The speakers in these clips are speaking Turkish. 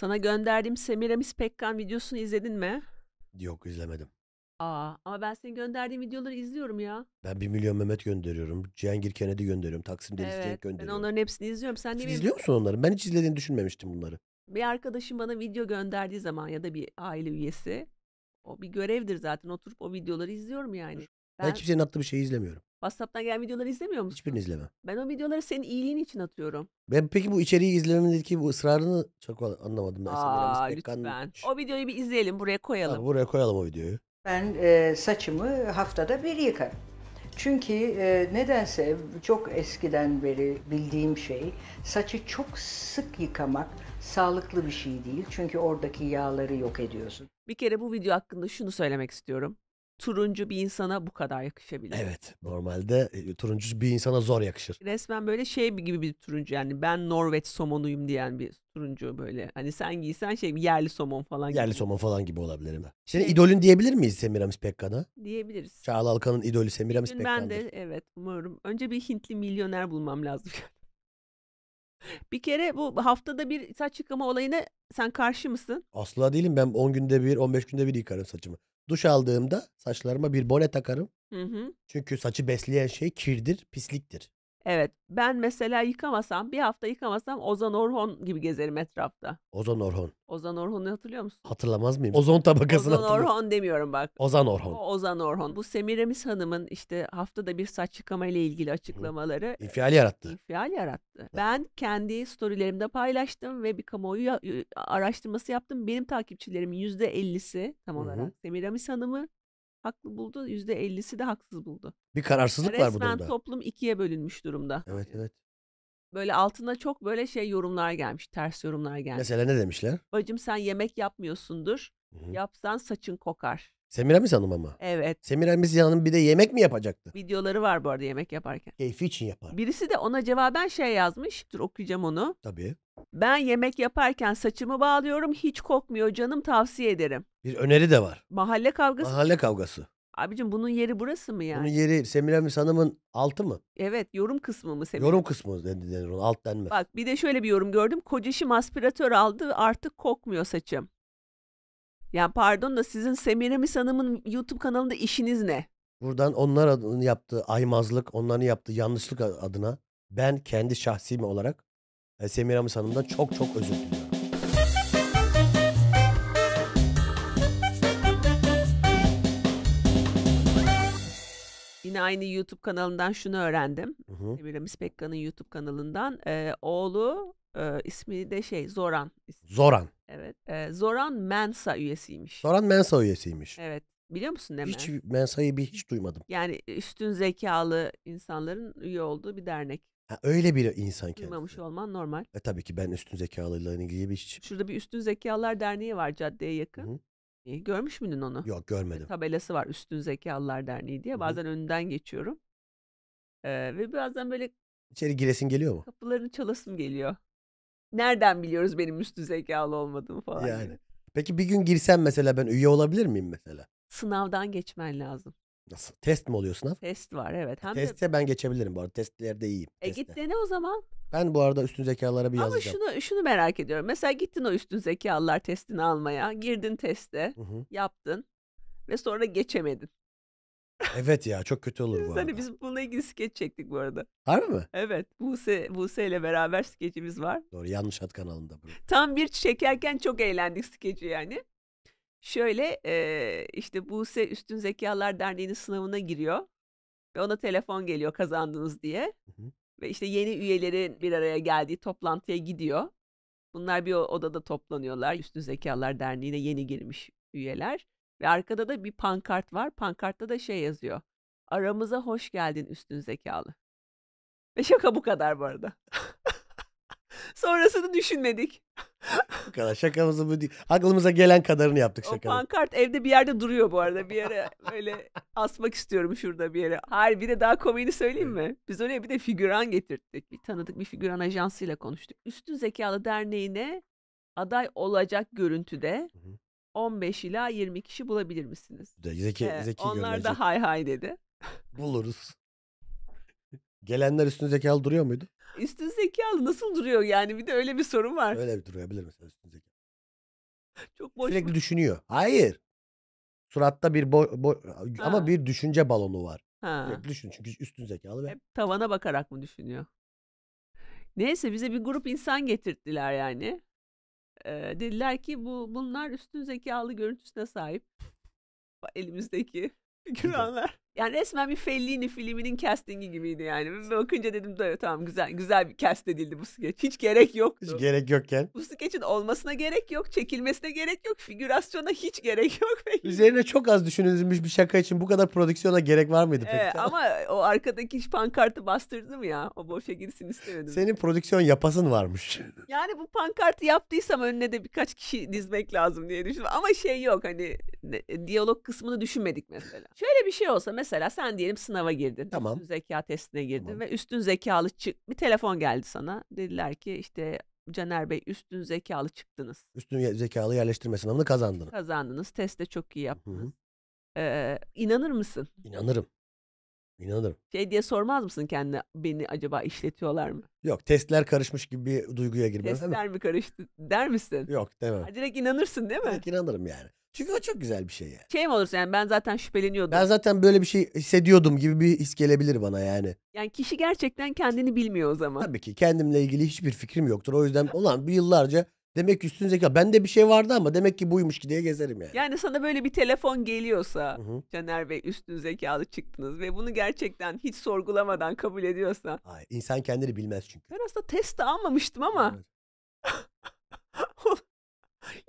Sana gönderdiğim Semiramis Pekkan videosunu izledin mi? Yok izlemedim. Aa, ama ben senin gönderdiğin videoları izliyorum ya. Ben 1 milyon Mehmet gönderiyorum. Cihangir Kennedy gönderiyorum. Taksim Deniz evet, Cenk gönderiyorum. Ben onların hepsini izliyorum. Sen ne izliyor musun onları? Ben hiç izlediğini düşünmemiştim bunları. Bir arkadaşım bana video gönderdiği zaman ya da bir aile üyesi. O bir görevdir zaten. Oturup o videoları izliyorum yani. Ben, ben kimsenin attığı bir şeyi izlemiyorum. WhatsApp'tan gelen videoları izlemiyor musun? Hiçbirini izlemem. Ben o videoları senin iyiliğin için atıyorum. Ben peki bu içeriği izlemenindeki bu ısrarını çok anlamadım. Ben Aa Sen lütfen. Kanmış. O videoyu bir izleyelim buraya koyalım. Ha, buraya koyalım o videoyu. Ben e, saçımı haftada bir yıkarım. Çünkü e, nedense çok eskiden beri bildiğim şey saçı çok sık yıkamak sağlıklı bir şey değil. Çünkü oradaki yağları yok ediyorsun. Bir kere bu video hakkında şunu söylemek istiyorum turuncu bir insana bu kadar yakışabilir. Evet normalde e, turuncu bir insana zor yakışır. Resmen böyle şey gibi bir turuncu yani ben Norveç somonuyum diyen bir turuncu böyle. Hani sen giysen şey yerli somon falan gibi. Yerli somon falan gibi olabilir mi? Senin Evet. Şey idolün diyebilir miyiz Semiramis Pekkan'a? diyebiliriz. Çağla Alkan'ın idolü Semiramis Dün ben de evet umarım. Önce bir Hintli milyoner bulmam lazım. bir kere bu haftada bir saç yıkama olayına sen karşı mısın? Asla değilim ben 10 günde bir 15 günde bir yıkarım saçımı. Duş aldığımda saçlarıma bir bone takarım. Hı hı. Çünkü saçı besleyen şey kirdir, pisliktir. Evet. Ben mesela yıkamasam, bir hafta yıkamasam Ozan Orhon gibi gezerim etrafta. Ozan Orhon. Ozan Orhon'u hatırlıyor musun? Hatırlamaz mıyım? Ozon tabakasını Ozan hatırlıyorum. Orhon demiyorum bak. Ozan O Orhon. Ozan Orhon. Bu Semiramis Hanım'ın işte haftada bir saç yıkama ile ilgili açıklamaları e, İnfial yarattı. infial yarattı. Ben kendi storylerimde paylaştım ve bir kamuoyu e, araştırması yaptım. Benim takipçilerimin %50'si tam Hı hı. olarak Semiramis Hanım'ı haklı buldu, yüzde elli'si de haksız buldu. Bir kararsızlık Resmen var bu durumda. Resmen toplum ikiye bölünmüş durumda. Evet evet. Böyle altına çok böyle şey yorumlar gelmiş, ters yorumlar gelmiş. Mesela ne demişler? Bacım sen yemek yapmıyorsundur. Hı-hı. Yapsan saçın kokar. Semiramis Hanım ama. Evet. Semiramis Hanım bir de yemek mi yapacaktı? Videoları var bu arada yemek yaparken. Keyfi için yapar. Birisi de ona cevaben şey yazmış. Dur okuyacağım onu. Tabii. Ben yemek yaparken saçımı bağlıyorum. Hiç kokmuyor canım tavsiye ederim. Bir öneri de var. Mahalle kavgası. Mahalle kavgası. Abicim bunun yeri burası mı yani? Bunun yeri Semiramis Hanım'ın altı mı? Evet yorum kısmı mı Semiramis? Yorum kısmı denir ona alt denmez. Bak bir de şöyle bir yorum gördüm. Kocişim aspiratör aldı artık kokmuyor saçım. Yani pardon da sizin Semiramis Hanım'ın YouTube kanalında işiniz ne? Buradan onlar adını yaptığı aymazlık, onların yaptığı yanlışlık adına ben kendi şahsim olarak e, Semiramis Hanım'dan çok çok özür diliyorum. Yine aynı YouTube kanalından şunu öğrendim. Hı Semiramis Pekkan'ın YouTube kanalından e, oğlu ee, ismi de şey Zoran. Zoran. Evet. Ee, Zoran Mensa üyesiymiş. Zoran Mensa üyesiymiş. Evet. Biliyor musun ne Hiç Mensa'yı bir hiç duymadım. Yani üstün zekalı insanların üye olduğu bir dernek. Ha, öyle bir insan kendisi. Duymamış olman normal. E tabii ki ben üstün zekalıyla ilgili bir hiç Şurada bir Üstün Zekalılar Derneği var caddeye yakın. Hı. Ee, görmüş müydün onu? yok görmedim. E, tabelası var Üstün Zekalılar Derneği Hı diye. hı. Bazen önünden geçiyorum. Ee, ve bazen böyle İçeri giresin geliyor mu? kapılarını çalasım geliyor. Nereden biliyoruz benim üst zekalı olmadığımı falan. Yani. Peki bir gün girsem mesela ben üye olabilir miyim mesela? Sınavdan geçmen lazım. Nasıl? Test mi oluyor sınav? Test var evet. Hem Teste de... ben geçebilirim bu arada. Testlerde iyiyim. E teste. git dene o zaman. Ben bu arada üstün zekalara bir Ama yazacağım. Ama şunu, şunu merak ediyorum. Mesela gittin o üstün zekalılar testini almaya. Girdin teste. Hı hı. Yaptın. Ve sonra geçemedin. Evet ya çok kötü olur bu hani, arada. biz bununla ilgili skeç çektik bu arada. Harbi mi? Evet. Buse, Buse ile beraber skeçimiz var. Doğru yanlış at kanalında bu. Tam bir çekerken çok eğlendik skeci yani. Şöyle e, işte Buse Üstün Zekalar Derneği'nin sınavına giriyor. Ve ona telefon geliyor kazandınız diye. Hı hı. Ve işte yeni üyelerin bir araya geldiği toplantıya gidiyor. Bunlar bir odada toplanıyorlar. Üstün Zekalar Derneği'ne yeni girmiş üyeler. Ve arkada da bir pankart var. Pankartta da şey yazıyor. Aramıza hoş geldin üstün zekalı. Ve şaka bu kadar bu arada. Sonrasını düşünmedik. bu kadar şakamızı bu değil. Aklımıza gelen kadarını yaptık şakanın. O pankart evde bir yerde duruyor bu arada. Bir yere böyle asmak istiyorum şurada bir yere. Hayır bir de daha komiğini söyleyeyim mi? Biz oraya bir de figüran getirdik. Bir tanıdık bir figüran ajansıyla konuştuk. Üstün Zekalı Derneği'ne aday olacak görüntüde hı hı. 15 ila 20 kişi bulabilir misiniz? Zeki, ee, zeki onlar da hay hay dedi. Buluruz. Gelenler üstün zekalı duruyor muydu? Üstün zekalı nasıl duruyor yani bir de öyle bir sorun var. Öyle bir duruyor bilir mesela üstün zekalı. Çok boş. Sürekli mu? düşünüyor. Hayır. Suratta bir bo, bo ama bir düşünce balonu var. Ha. düşün çünkü üstün zekalı. Ve... Hep tavana bakarak mı düşünüyor? Neyse bize bir grup insan getirttiler yani dediler ki bu bunlar üstün zekalı görüntüsüne sahip. Elimizdeki figüranlar. Yani resmen bir Fellini filminin castingi gibiydi yani. Ben bakınca dedim tamam güzel güzel bir cast edildi bu skeç. Hiç gerek yoktu. Hiç gerek yokken. Bu skeçin olmasına gerek yok, çekilmesine gerek yok, figürasyona hiç gerek yok. Üzerine çok az düşünülmüş bir şaka için bu kadar prodüksiyona gerek var mıydı peki? Ee, ama o arkadaki pankartı bastırdım ya. O boşa girsin istemedim. Senin prodüksiyon yapasın varmış. Yani bu pankartı yaptıysam önüne de birkaç kişi dizmek lazım diye düşündüm. Ama şey yok hani ne, diyalog kısmını düşünmedik mesela. Şöyle bir şey olsa mesela Mesela sen diyelim sınava girdin. Tamam. Üstün zeka testine girdin tamam. ve üstün zekalı çık bir telefon geldi sana. Dediler ki işte Caner Bey üstün zekalı çıktınız. Üstün zekalı yerleştirme sınavını kazandınız. Kazandınız. Testte çok iyi yaptınız. Hı-hı. Ee, inanır mısın? İnanırım. İnanırım. Şey diye sormaz mısın kendine beni acaba işletiyorlar mı? Yok testler karışmış gibi bir duyguya girmez. Testler mi karıştı der misin? Yok demem. Ha, Direkt inanırsın değil mi? Belki inanırım yani. Çünkü o çok güzel bir şey yani. Şey mi olursa yani ben zaten şüpheleniyordum. Ben zaten böyle bir şey hissediyordum gibi bir his gelebilir bana yani. Yani kişi gerçekten kendini bilmiyor o zaman. Tabii ki kendimle ilgili hiçbir fikrim yoktur. O yüzden olan bir yıllarca Demek üstün zeka. Bende bir şey vardı ama demek ki buymuş ki diye gezerim yani. Yani sana böyle bir telefon geliyorsa Hı hı. Caner Bey üstün zekalı çıktınız ve bunu gerçekten hiç sorgulamadan kabul ediyorsan. Hayır, insan kendini bilmez çünkü. Ben aslında test de almamıştım ama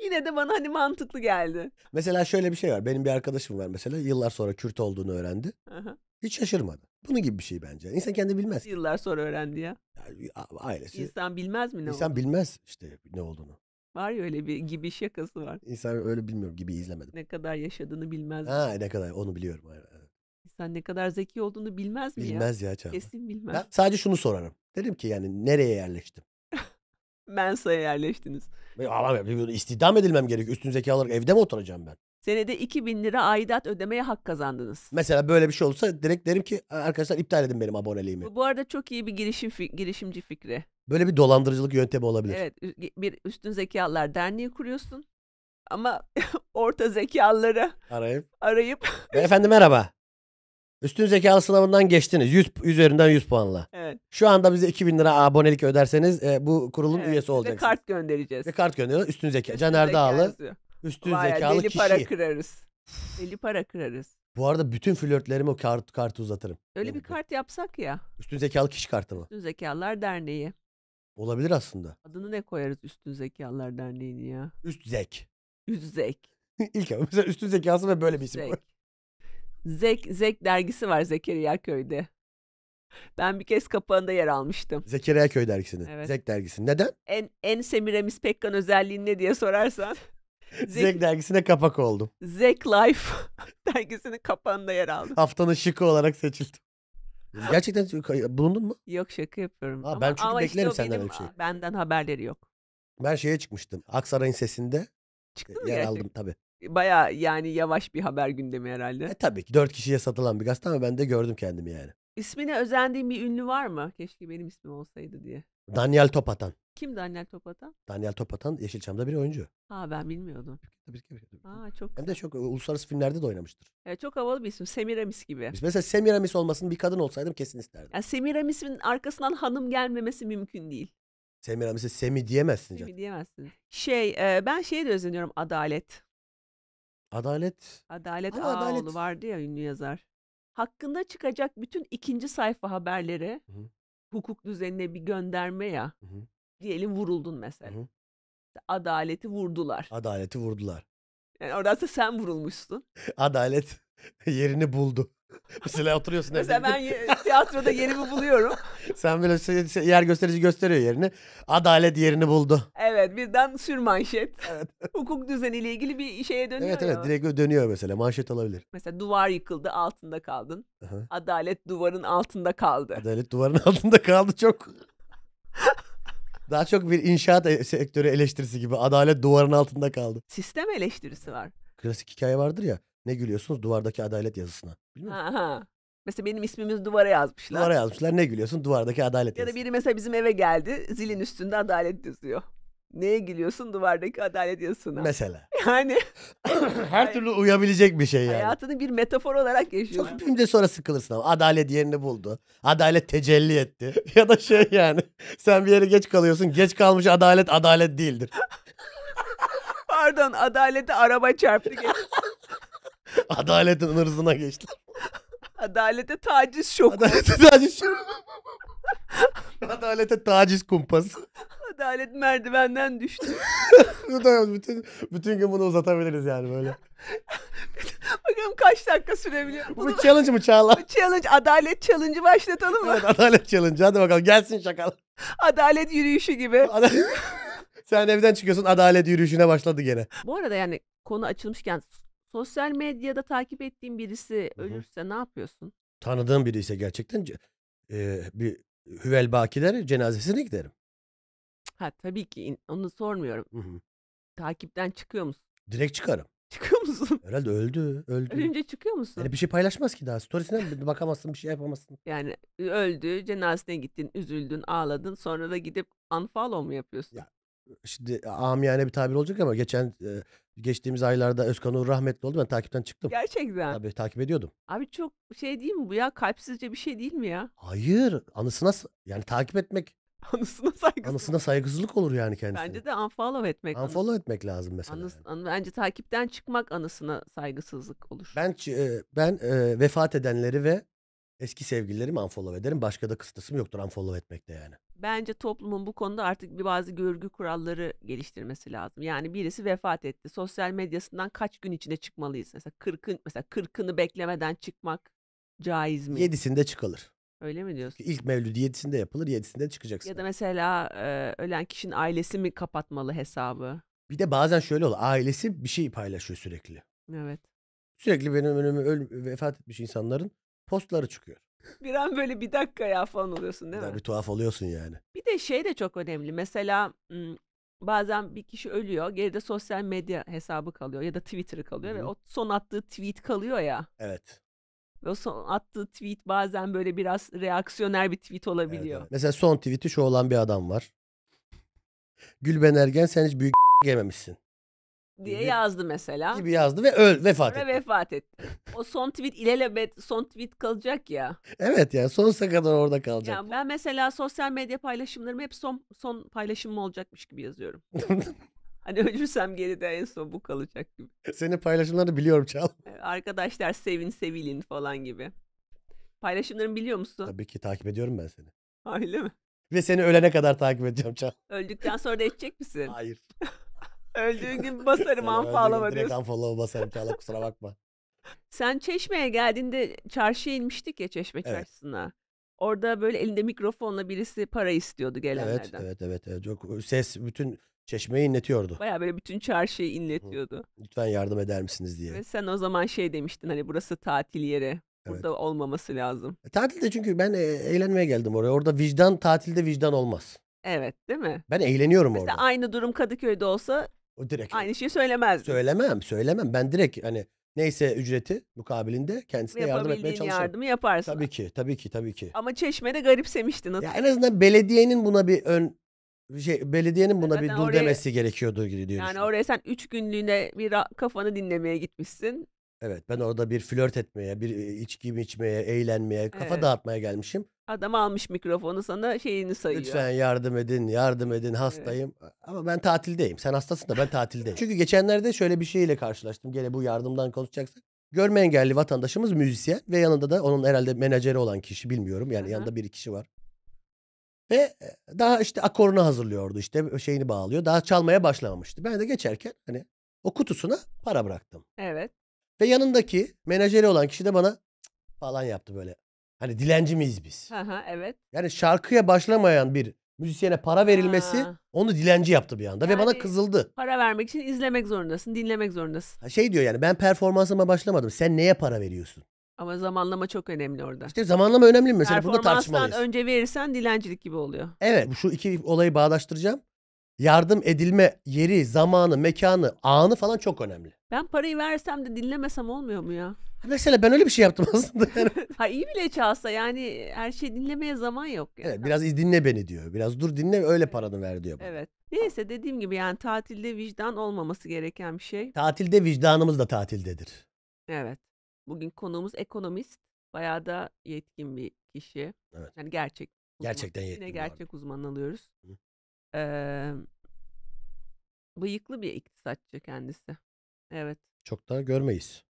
yine de bana hani mantıklı geldi. Mesela şöyle bir şey var. Benim bir arkadaşım var mesela. Yıllar sonra Kürt olduğunu öğrendi. Aha. Hiç şaşırmadı. Bunu gibi bir şey bence. İnsan kendi bilmez. Yıllar sonra öğrendi ya. Yani, ailesi. İnsan bilmez mi ne İnsan olduğunu? bilmez işte ne olduğunu. Var ya öyle bir gibi şakası var. İnsan öyle bilmiyorum gibi izlemedim. Ne kadar yaşadığını bilmez. Ha şey. ne kadar onu biliyorum. İnsan ne kadar zeki olduğunu bilmez mi Bilmez ya? ya Çağla. Kesin bilmez. Ben sadece şunu sorarım. Dedim ki yani nereye yerleştim? Mensa'ya yerleştiniz. Alamam. İstihdam edilmem gerek. Üstün zekalı olarak evde mi oturacağım ben? senede 2000 lira aidat ödemeye hak kazandınız. Mesela böyle bir şey olsa direkt derim ki arkadaşlar iptal edin benim aboneliğimi. Bu, arada çok iyi bir girişim fi- girişimci fikri. Böyle bir dolandırıcılık yöntemi olabilir. Evet bir üstün zekalılar derneği kuruyorsun ama orta zekalıları arayıp arayıp Beyefendi merhaba. Üstün zekalı sınavından geçtiniz. 100 üzerinden 100 puanla. Evet. Şu anda bize 2000 lira abonelik öderseniz e, bu kurulun evet. üyesi olacaksınız. Ve kart göndereceğiz. Ve kart göndereceğiz, Üstün zeka. Üstün Caner Dağlı üstün Vay, zekalı deli kişi. para kırarız. Deli para kırarız. Bu arada bütün flörtlerime o kart, kartı uzatırım. Öyle bir kart yapsak ya. Üstün zekalı kişi kartı mı? Üstün Zekalar Derneği. Olabilir aslında. Adını ne koyarız Üstün Zekalar Derneği'ni ya? Üst zek. Üzzek. İlk ama mesela üstün zekası ve böyle bir isim. Zek. Zek, Zek dergisi var Zekeriya Köy'de. Ben bir kez kapağında yer almıştım. Zekeriya Köy dergisini. Evet. Zek dergisi. Neden? En, en Semiramis Pekkan özelliğin ne diye sorarsan. Zek dergisine kapak oldum. Zek Life dergisinin kapağında yer aldım. Haftanın şıkı olarak seçildim. Gerçekten bulundun mu? Yok şaka yapıyorum. Ha, ama, ben çünkü ama beklerim işte senden benim, öyle şey. Benden haberleri yok. Ben şeye çıkmıştım. Aksaray'ın sesinde. E, Çıktı Yer gerçekten? aldım tabii. Baya yani yavaş bir haber gündemi herhalde. E tabii ki. Dört kişiye satılan bir gazete ama ben de gördüm kendimi yani. İsmine özendiğin bir ünlü var mı? Keşke benim ismim olsaydı diye. Daniel Topatan. Kim Daniel Topatan? Daniel Topatan Yeşilçam'da bir oyuncu. Ha ben bilmiyordum. Tabii Aa, çok Hem de çok uluslararası filmlerde de oynamıştır. E, çok havalı bir isim. Semiramis gibi. mesela Semiramis olmasın bir kadın olsaydım kesin isterdim. Yani Semiramis'in arkasından hanım gelmemesi mümkün değil. Semiramis'e Semi diyemezsin Semi diyemezsin. Şey e, ben şeye de özeniyorum Adalet. Adalet. Adalet Ağaoğlu Adalet- vardı ya ünlü yazar. Hakkında çıkacak bütün ikinci sayfa haberleri Hı. hukuk düzenine bir gönderme ya. Hı hı diyelim vuruldun mesela. Hı-hı. Adaleti vurdular. Adaleti vurdular. Yani da sen vurulmuşsun. Adalet yerini buldu. Mesela oturuyorsun. Mesela ben ye- e, tiyatroda yerimi buluyorum. Sen böyle şey, şey, yer gösterici gösteriyor yerini. Adalet yerini buldu. Evet birden sür manşet. Evet. Hukuk düzeniyle ilgili bir şeye dönüyor Evet evet ya. direkt dönüyor mesela manşet olabilir. Mesela duvar yıkıldı altında kaldın. Aha. Adalet duvarın altında kaldı. Adalet duvarın altında kaldı çok. Daha çok bir inşaat e, sektörü eleştirisi gibi adalet duvarın altında kaldı. Sistem eleştirisi var. Klasik hikaye vardır ya. Ne gülüyorsunuz duvardaki adalet yazısına. Aha. Mesela benim ismimiz duvara yazmışlar. Duvara yazmışlar ne gülüyorsun duvardaki adalet yazısına? Ya da biri mesela bizim eve geldi zilin üstünde adalet yazıyor. Neye gülüyorsun? Duvardaki adalet yasına? Mesela. Yani. Her türlü uyabilecek bir şey yani. Hayatını bir metafor olarak yaşıyor. Çok bir de sonra sıkılırsın ama. Adalet yerini buldu. Adalet tecelli etti. ya da şey yani. Sen bir yere geç kalıyorsun. Geç kalmış adalet adalet değildir. Pardon adaleti araba çarptı. Adaletin hırsına geçti. Adalete taciz şoku. Adalete taciz şoku. Adalete taciz kumpası. Adalet merdivenden düştü. bütün, bütün gün bunu uzatabiliriz yani böyle. Bakalım kaç dakika sürebiliyor. Bu bunu, challenge mı Çağla? Bu challenge, adalet challenge'ı başlatalım mı? Evet, adalet challenge. Hadi bakalım gelsin şakal. Adalet yürüyüşü gibi. Sen evden çıkıyorsun adalet yürüyüşüne başladı gene. Bu arada yani konu açılmışken Sosyal medyada takip ettiğin birisi Hı hı. ölürse ne yapıyorsun? Tanıdığım biri ise gerçekten e, bir Hüvel Bakiler cenazesine giderim. Ha tabii ki onu sormuyorum. Hı hı. Takipten çıkıyor musun? Direkt çıkarım. Çıkıyor musun? Herhalde öldü, öldü. Ölünce çıkıyor musun? Yani bir şey paylaşmaz ki daha. Storiesine bakamazsın, bir şey yapamazsın. Yani öldü, cenazesine gittin, üzüldün, ağladın. Sonra da gidip unfollow mu yapıyorsun? Ya şimdi e, amiyane bir tabir olacak ama geçen e, geçtiğimiz aylarda Özkan Uğur rahmetli oldu. Ben takipten çıktım. Gerçekten. Tabii takip ediyordum. Abi çok şey değil mi bu ya? Kalpsizce bir şey değil mi ya? Hayır. Anısına yani takip etmek Anısına saygısızlık. Anısına saygısızlık olur yani kendisine. Bence de unfollow etmek. Unfollow anısına. etmek lazım mesela. Anıs, yani. an, bence takipten çıkmak anısına saygısızlık olur. Ben e, ben vefat edenleri ve eski sevgililerimi unfollow ederim. Başka da kıstasım yoktur unfollow etmekte yani bence toplumun bu konuda artık bir bazı görgü kuralları geliştirmesi lazım. Yani birisi vefat etti. Sosyal medyasından kaç gün içinde çıkmalıyız? Mesela 40'ın mesela 40'ını beklemeden çıkmak caiz mi? Yedisinde çıkılır. Öyle mi diyorsun? İlk mevlüdü yedisinde yapılır, yedisinde çıkacaksın. Ya da mesela e, ölen kişinin ailesi mi kapatmalı hesabı? Bir de bazen şöyle olur, Ailesi bir şey paylaşıyor sürekli. Evet. Sürekli benim önüme öl, vefat etmiş insanların postları çıkıyor. bir an böyle bir dakika ya falan oluyorsun değil mi? Bir tuhaf oluyorsun yani. Bir de şey de çok önemli. Mesela bazen bir kişi ölüyor. Geride sosyal medya hesabı kalıyor ya da Twitter'ı kalıyor. Ve Hı. o son attığı tweet kalıyor ya. Evet. Ve o son attığı tweet bazen böyle biraz reaksiyoner bir tweet evet, olabiliyor. evet. Mesela son tweet'i şu olan bir adam var. Gülben Ergen sen hiç büyük yememişsin diye gibi, yazdı mesela. Gibi yazdı ve öl vefat Sonra etti. vefat etti. O son tweet ilelebet son tweet kalacak ya. Evet ya yani sonsuza kadar orada kalacak. Yani ben mesela sosyal medya paylaşımlarım hep son son paylaşımım olacakmış gibi yazıyorum. hani ölürsem geride en son bu kalacak gibi. Senin paylaşımlarını biliyorum Çal. Arkadaşlar sevin sevilin falan gibi. Paylaşımlarını biliyor musun? Tabii ki takip ediyorum ben seni. Öyle mi? Ve seni ölene kadar takip edeceğim Çal. Öldükten sonra da edecek misin? Hayır. Öldüğün gibi basarım unfollow'a Direkt diyorsun. unfollow'a basarım Çağla kusura bakma. Sen Çeşme'ye geldiğinde çarşıya inmiştik ya Çeşme Evet. çarşısına. Orada böyle elinde mikrofonla birisi para istiyordu gelenlerden. evet, evet, evet. Çok ses bütün çeşmeyi inletiyordu. Baya böyle bütün çarşıyı inletiyordu. Lütfen yardım eder misiniz diye. Ve sen o zaman şey demiştin hani burası tatil yeri. Burada olmaması lazım. E, Tatilde çünkü ben e, eğlenmeye geldim oraya. Orada vicdan tatilde vicdan olmaz. Evet değil mi? Ben eğleniyorum Mesela orada. aynı durum Kadıköy'de olsa o direkt. Aynı şeyi söylemez. Söylemem, söylemem. Ben direkt hani neyse ücreti mukabilinde kendisine yardım etmeye Yapabildiğin çalışırım. yardımı yaparsın. Tabii ki, tabii ki, tabii ki. Ama çeşmede garipsemiştin. Ya en azından belediyenin buna bir ön şey belediyenin buna bir dur oraya- demesi gerekiyordu gibi düşünüyorum. Yani oraya sen 3 günlüğüne bir kafanı dinlemeye gitmişsin. Evet ben orada bir flört etmeye, bir içki içmeye, eğlenmeye, kafa Evet. dağıtmaya gelmişim. Adam almış mikrofonu sana şeyini sayıyor. Lütfen yardım edin, yardım edin hastayım. Evet. Ama ben tatildeyim. Sen hastasın da ben tatildeyim. Çünkü geçenlerde şöyle bir şeyle karşılaştım. Gene bu yardımdan konuşacaksak. Görme engelli vatandaşımız müzisyen ve yanında da onun herhalde menajeri olan kişi bilmiyorum. Yani Aha. yanında bir kişi var. Ve e, daha işte akorunu hazırlıyordu işte şeyini bağlıyor. Daha çalmaya başlamamıştı. Ben de geçerken hani o kutusuna para bıraktım. Evet. Ve yanındaki menajeri olan kişi de bana falan yaptı böyle. Hani dilenci miyiz biz? Hı hı, evet. Yani şarkıya başlamayan bir müzisyene para verilmesi Ha. onu dilenci yaptı bir anda ve bana kızıldı. Para vermek için izlemek zorundasın, dinlemek zorundasın. Şey diyor yani ben performansıma başlamadım. Sen neye para veriyorsun? Ama zamanlama çok önemli orada. İşte zamanlama önemli mi? Mesela burada Performanstan önce verirsen dilencilik gibi oluyor. Evet şu iki olayı bağdaştıracağım yardım edilme yeri, zamanı, mekanı, anı falan çok önemli. Ben parayı versem de dinlemesem olmuyor mu ya? Mesela ben öyle bir şey yaptım aslında. Yani. ha iyi bile çalsa yani her şeyi dinlemeye zaman yok. Yani. Evet, biraz dinle beni diyor. Biraz dur dinle öyle paranı ver diyor. Bana. Evet. Neyse dediğim gibi yani tatilde vicdan olmaması gereken bir şey. Tatilde vicdanımız da tatildedir. Evet. Bugün konuğumuz ekonomist. Bayağı da yetkin bir kişi. Evet. Yani gerçek. Uzman. Gerçekten yetkin. Yine gerçek uzman alıyoruz. Hı. Eee, bıyıklı bir iktisatçı kendisi. Evet. Çok daha görmeyiz.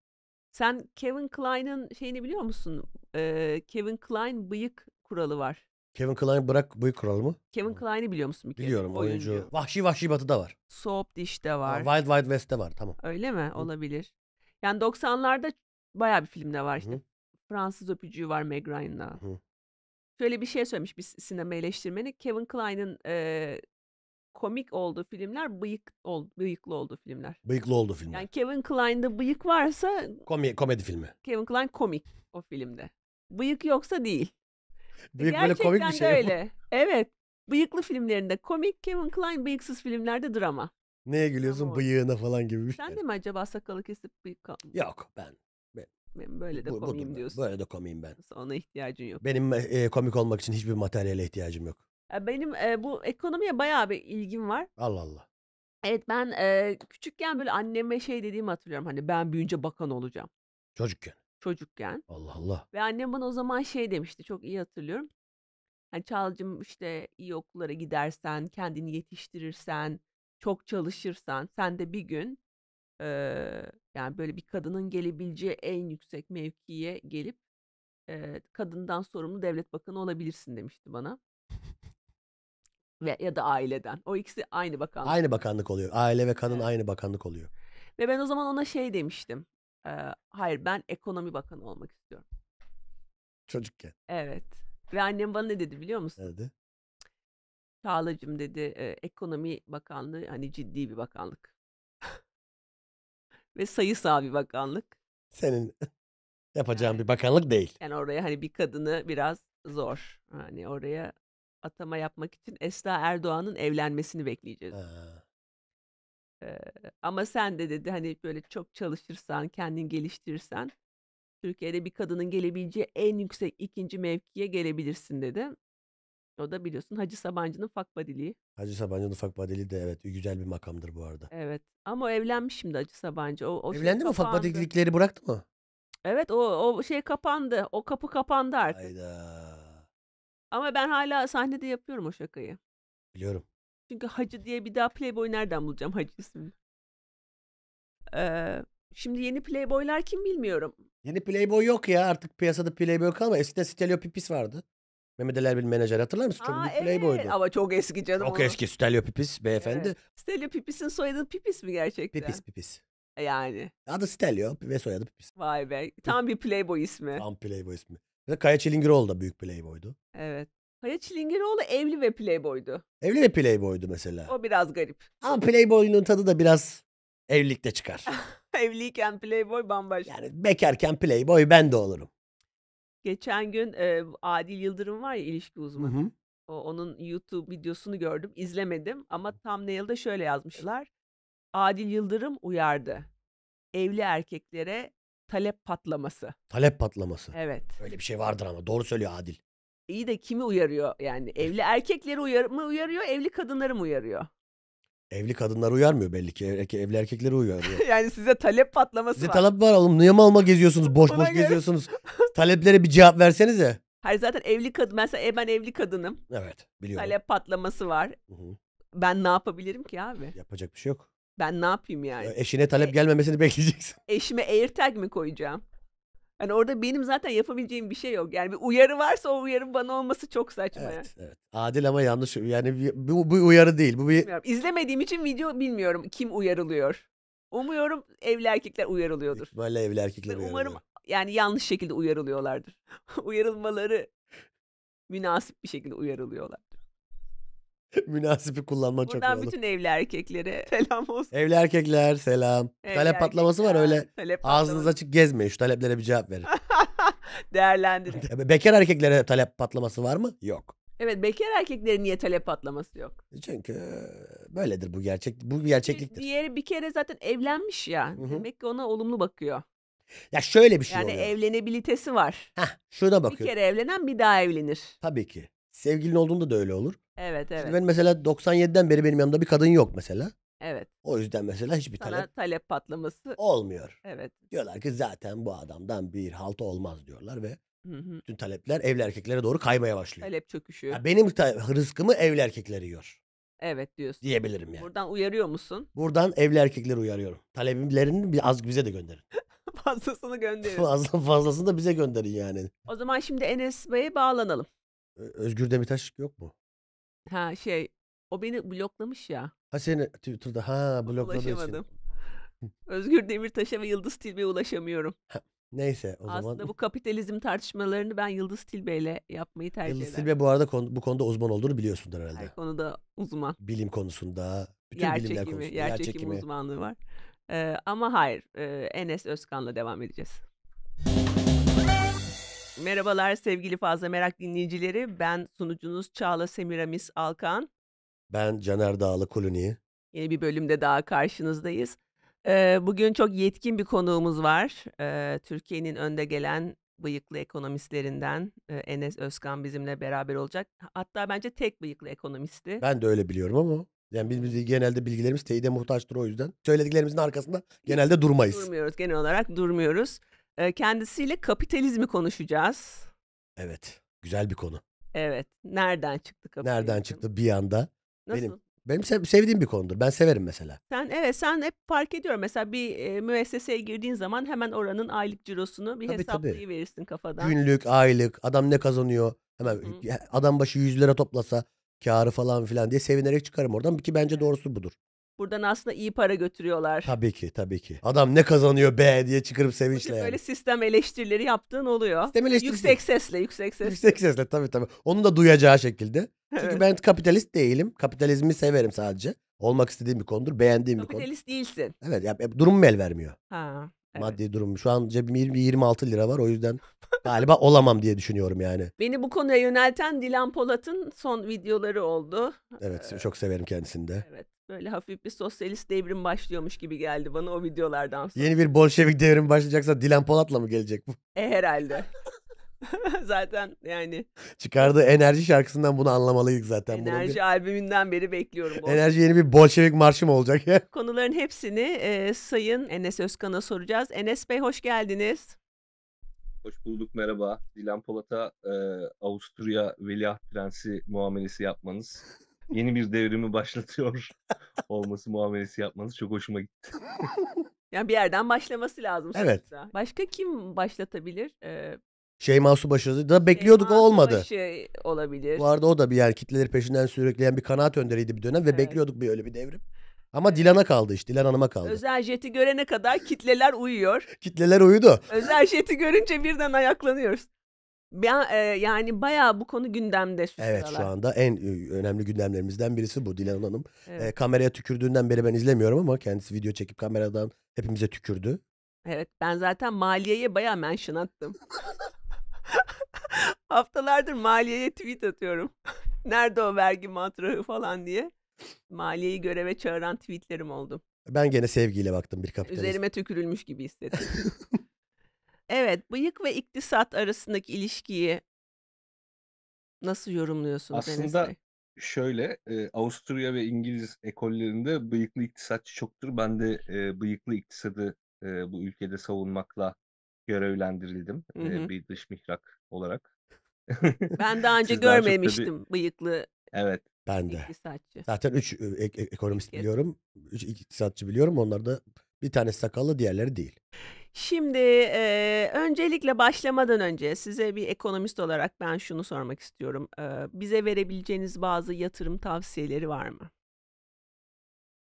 Sen Kevin Klein'ın şeyini biliyor musun? Eee, Calvin Klein bıyık kuralı var. Kevin Kline bırak bıyık kuralı mı? Kevin Klein'i biliyor musun bir kere? Biliyorum oyuncu. Vahşi Vahşi Batı'da var. Soap Dish'te Ha, var. Wild Wild West'te var tamam. Öyle mi? Olabilir. Yani 90'larda baya bir filmde var işte. Hı. Fransız öpücüğü var Meg Ryan'la. Şöyle bir şey söylemiş bir sinema eleştirmeni. Kevin Klein'ın eee, komik olduğu filmler bıyık ol, bıyıklı olduğu filmler. Bıyıklı oldu filmler. Yani Kevin Kline'da bıyık varsa Komi- komedi filmi. Kevin Kline komik o filmde. Bıyık yoksa değil. E, bıyık böyle komik bir şey. de öyle. Evet. Bıyıklı filmlerinde komik, Kevin Kline bıyıksız filmlerde drama. Neye gülüyorsun Ama bıyığına falan gibi bir Sen şey. de mi acaba sakalı kesip bıyık kal- Yok ben. Ben böyle de bu- bu- diyorsun. Böyle de komiyim ben. Ona ihtiyacın yok. Benim e, komik olmak için hiçbir materyale ihtiyacım yok. Benim e, bu ekonomiye bayağı bir ilgim var. Allah Allah. Evet ben e, küçükken böyle anneme şey dediğimi hatırlıyorum. Hani ben büyüyünce bakan olacağım Çocukken. çocukken. Allah Allah. Ve annem bana o zaman şey demişti çok iyi hatırlıyorum. Hani Çağla'cığım işte iyi okullara gidersen, kendini yetiştirirsen, çok çalışırsan sen de bir gün e, yani böyle bir kadının gelebileceği en yüksek mevkiye gelip e, kadından sorumlu devlet bakanı olabilirsin demişti bana ve ya da aileden. O ikisi aynı bakanlık. Aynı bakanlık oluyor. Aile ve kadın Evet. aynı bakanlık oluyor. Ve ben o zaman ona şey demiştim. Eee, hayır ben ekonomi bakanı olmak istiyorum. Çocukken. Evet. Ve annem bana ne dedi biliyor musun? ne dedi Çağla'cığım dedi "e, ekonomi bakanlığı hani ciddi bir bakanlık. Ve sayısal bir bakanlık. Senin yapacağın bir bakanlık değil. Yani oraya hani bir kadını biraz zor. Hani oraya atama yapmak için Esra Erdoğan'ın evlenmesini bekleyeceğiz. Ha. Ee, ama sen de dedi hani böyle çok çalışırsan, kendin geliştirirsen Türkiye'de bir kadının gelebileceği en yüksek ikinci mevkiye gelebilirsin dedi. O da biliyorsun Hacı Sabancı'nın Fakbadiliği. Hacı Sabancı'nın Fakbadili de evet güzel bir makamdır bu arada. Evet ama o evlenmiş şimdi Hacı Sabancı. O, o şey Evlendi şey mi? Fakbadilikleri bıraktı mı? Evet o, o şey kapandı. O kapı kapandı artık. Hayda. Ama ben hala sahnede yapıyorum o şakayı. Biliyorum. Çünkü Hacı diye bir daha Playboy nereden bulacağım Hacı ismini? Ee, şimdi yeni Playboy'lar kim bilmiyorum. Yeni Playboy yok ya artık piyasada Playboy kalmadı. Eskiden Stelio Pipis vardı. Mehmet bir menajer hatırlar mısın? Çok Aa, büyük evet. Playboy'du. Ama çok eski canım. Çok onu. eski Stelio Pipis beyefendi. Evet. Stelio Pipis'in soyadı Pipis mi gerçekten? Pipis Pipis. E, yani. Adı Stelio ve soyadı Pipis. Vay be. Tam bir Playboy ismi. Tam Playboy ismi. Ve Kaya Çilingiroğlu da büyük playboydu. Evet. Kaya Çilingiroğlu evli ve playboydu. Evli ve playboydu mesela. O biraz garip. Ama playboyunun tadı da biraz evlilikte çıkar. Evliyken playboy bambaşka. Yani bekarken playboy ben de olurum. Geçen gün e, Adil Yıldırım var ya ilişki uzmanı. Hı hı. O, onun YouTube videosunu gördüm. izlemedim ama tam thumbnail'da şöyle yazmışlar. Adil Yıldırım uyardı. Evli erkeklere talep patlaması. Talep patlaması. Evet. Öyle bir şey vardır ama doğru söylüyor Adil. İyi de kimi uyarıyor yani? Evli erkekleri uyar mı uyarıyor, evli kadınları mı uyarıyor? Evli kadınlar uyarmıyor belli ki. Erke- evli erkekleri uyarıyor. yani size talep patlaması Size var. talep var oğlum. Niye malma geziyorsunuz? Boş boş geziyorsunuz. Taleplere bir cevap versenize. Hayır zaten evli kadın. mesela e, ben evli kadınım. Evet biliyorum. Talep patlaması var. Hı hı. Ben ne yapabilirim ki abi? Yapacak bir şey yok. Ben ne yapayım yani? Eşine talep e, gelmemesini bekleyeceksin. Eşime AirTag mi koyacağım? Yani orada benim zaten yapabileceğim bir şey yok. Yani bir uyarı varsa o uyarı bana olması çok saçma. Evet, evet. Adil ama yanlış. Yani bu, bu uyarı değil. Bu bir... Bilmiyorum. İzlemediğim için video bilmiyorum kim uyarılıyor. Umuyorum evli erkekler uyarılıyordur. Böyle evli erkekler Umarım Umarım yani yanlış şekilde uyarılıyorlardır. Uyarılmaları münasip bir şekilde uyarılıyorlar. Münasipi kullanman çok Buradan havalı. bütün evli erkeklere selam olsun. Evli erkekler selam. Evli talep patlaması var öyle. Talep Ağzınız patlaması. açık gezmeyin. Şu taleplere bir cevap verin. Değerlendirin. Be- Bekar erkeklere talep patlaması var mı? Yok. Evet bekar erkeklere niye talep patlaması yok? E, çünkü böyledir bu gerçek. Bu bir gerçekliktir. Diğeri bir kere zaten evlenmiş ya. Hı hı. Demek ki ona olumlu bakıyor. Ya şöyle bir şey Yani oluyor. evlenebilitesi var. Hah, şuna Bir kere evlenen bir daha evlenir. Tabii ki. Sevgilin olduğunda da öyle olur. Evet evet. Şimdi ben mesela 97'den beri benim yanımda bir kadın yok mesela. Evet. O yüzden mesela hiçbir Sana talep talep patlaması olmuyor. Evet. Diyorlar ki zaten bu adamdan bir halt olmaz diyorlar ve Hı hı. bütün talepler evli erkeklere doğru kaymaya başlıyor. Talep çöküşü. Ya benim ta- rızkımı evli erkekler yiyor Evet diyorsun. diyebilirim yani. Buradan uyarıyor musun? Buradan evli erkekleri uyarıyorum. Talebimlerini bir- az bize de gönderin. Fazlasını gönderin. Fazla fazlasını da bize gönderin yani. o zaman şimdi Enes Bey'e bağlanalım. Özgür Demirtaş yok mu? Ha şey o beni bloklamış ya. Ha seni Twitter'da ha blokladığı için. Ulaşamadım. Özgür Demirtaş'a ve Yıldız Tilbe'ye ulaşamıyorum. neyse o Aslında zaman. Aslında bu kapitalizm tartışmalarını ben Yıldız Tilbe ile yapmayı tercih ederim. Yıldız Tilbe bu arada konu, bu konuda uzman olduğunu biliyorsundur herhalde. Her konuda uzman. Bilim konusunda, bütün yer bilimler çekimi, konusunda. Yer, yer çekimi, çekimi uzmanlığı var. Ee, ama hayır, e, Enes Özkan'la devam edeceğiz. Merhabalar sevgili Fazla Merak dinleyicileri. Ben sunucunuz Çağla Semiramis Alkan. Ben Caner Dağlı Kuluni. Yeni bir bölümde daha karşınızdayız. Ee, bugün çok yetkin bir konuğumuz var. Ee, Türkiye'nin önde gelen bıyıklı ekonomistlerinden e, Enes Özkan bizimle beraber olacak. Hatta bence tek bıyıklı ekonomisti. Ben de öyle biliyorum ama yani bizim genelde bilgilerimiz teyide muhtaçtır o yüzden. Söylediklerimizin arkasında genelde durmayız. Durmuyoruz genel olarak durmuyoruz kendisiyle kapitalizmi konuşacağız. Evet. Güzel bir konu. Evet. Nereden çıktı kapitalizm? Nereden çıktı bir anda? Nasıl? Benim benim sevdiğim bir konudur. Ben severim mesela. Sen evet sen hep fark ediyorum. Mesela bir e, müesseseye girdiğin zaman hemen oranın aylık cirosunu bir Tabii, tabii. hesaplayıverirsin kafadan. Günlük, aylık, adam ne kazanıyor? Hemen Hı. adam başı 100 lira toplasa karı falan filan diye sevinerek çıkarım oradan ki bence doğrusu budur. Buradan aslında iyi para götürüyorlar. Tabii ki tabii ki. Adam ne kazanıyor be diye çıkarıp sevinçle. yani Böyle sistem eleştirileri yaptığın oluyor. Sistem eleştirisi. Yüksek sesle yüksek sesle. Yüksek sesle tabii tabii. Onu da duyacağı şekilde. Çünkü evet. ben kapitalist değilim. Kapitalizmi severim sadece. Olmak istediğim bir konudur. Beğendiğim bir konu. Kapitalist değilsin. Evet ya durum el vermiyor. Ha. Evet. Maddi durum. Şu an cebimde 20, 26 lira var o yüzden galiba olamam diye düşünüyorum yani. Beni bu konuya yönelten Dilan Polat'ın son videoları oldu. Evet ee, çok severim kendisini de. Evet böyle hafif bir sosyalist devrim başlıyormuş gibi geldi bana o videolardan sonra. Yeni bir Bolşevik devrim başlayacaksa Dilan Polat'la mı gelecek bu? E herhalde. zaten yani. Çıkardığı Enerji şarkısından bunu anlamalıyız zaten. Enerji bir... albümünden beri bekliyorum. Bu enerji yeni bir Bolşevik marşı mı olacak Konuların hepsini e, Sayın Enes Özkan'a soracağız. Enes Bey hoş geldiniz. Hoş bulduk merhaba. Dilan Polat'a e, Avusturya Veliaht Prensi muamelesi yapmanız yeni bir devrimi başlatıyor olması muamelesi yapmanız çok hoşuma gitti. yani bir yerden başlaması lazım. Evet. Sonuçta. Başka kim başlatabilir? Ee, Şeyma Subaşı da bekliyorduk Şeyma o olmadı. Subaşı şey olabilir. Bu arada o da bir yani kitleleri peşinden sürükleyen bir kanaat önderiydi bir dönem ve evet. bekliyorduk bir öyle bir devrim. Ama evet. Dilan'a kaldı işte. Dilan Hanım'a kaldı. Özel jeti görene kadar kitleler uyuyor. kitleler uyudu. Özel jeti görünce birden ayaklanıyoruz. Ya, e, yani bayağı bu konu gündemde. Şu evet sıralar. şu anda en e, önemli gündemlerimizden birisi bu Dilan Hanım. Evet. E, kameraya tükürdüğünden beri ben izlemiyorum ama kendisi video çekip kameradan hepimize tükürdü. Evet ben zaten maliyeye bayağı mention attım. Haftalardır maliyeye tweet atıyorum. Nerede o vergi matrağı falan diye. Maliyeyi göreve çağıran tweetlerim oldu. Ben gene sevgiyle baktım bir kapitalist. Üzerime tükürülmüş gibi hissettim. evet, bıyık ve iktisat arasındaki ilişkiyi nasıl yorumluyorsun Aslında şöyle, e, Avusturya ve İngiliz ekollerinde bıyıklı iktisatçı çoktur. Ben de e, bıyıklı iktisadı e, bu ülkede savunmakla görevlendirildim. Hı e, hı. E, bir dış mihrak olarak. Ben daha önce Siz daha çok görmemiştim bıyıklı e, Evet. Ben de. iktisatçı. Zaten 3 ekonomist Türkiye'de. biliyorum. 3 iktisatçı biliyorum. Onlar da bir tanesi sakallı diğerleri değil. Şimdi e, öncelikle başlamadan önce size bir ekonomist olarak ben şunu sormak istiyorum. E, bize verebileceğiniz bazı yatırım tavsiyeleri var mı?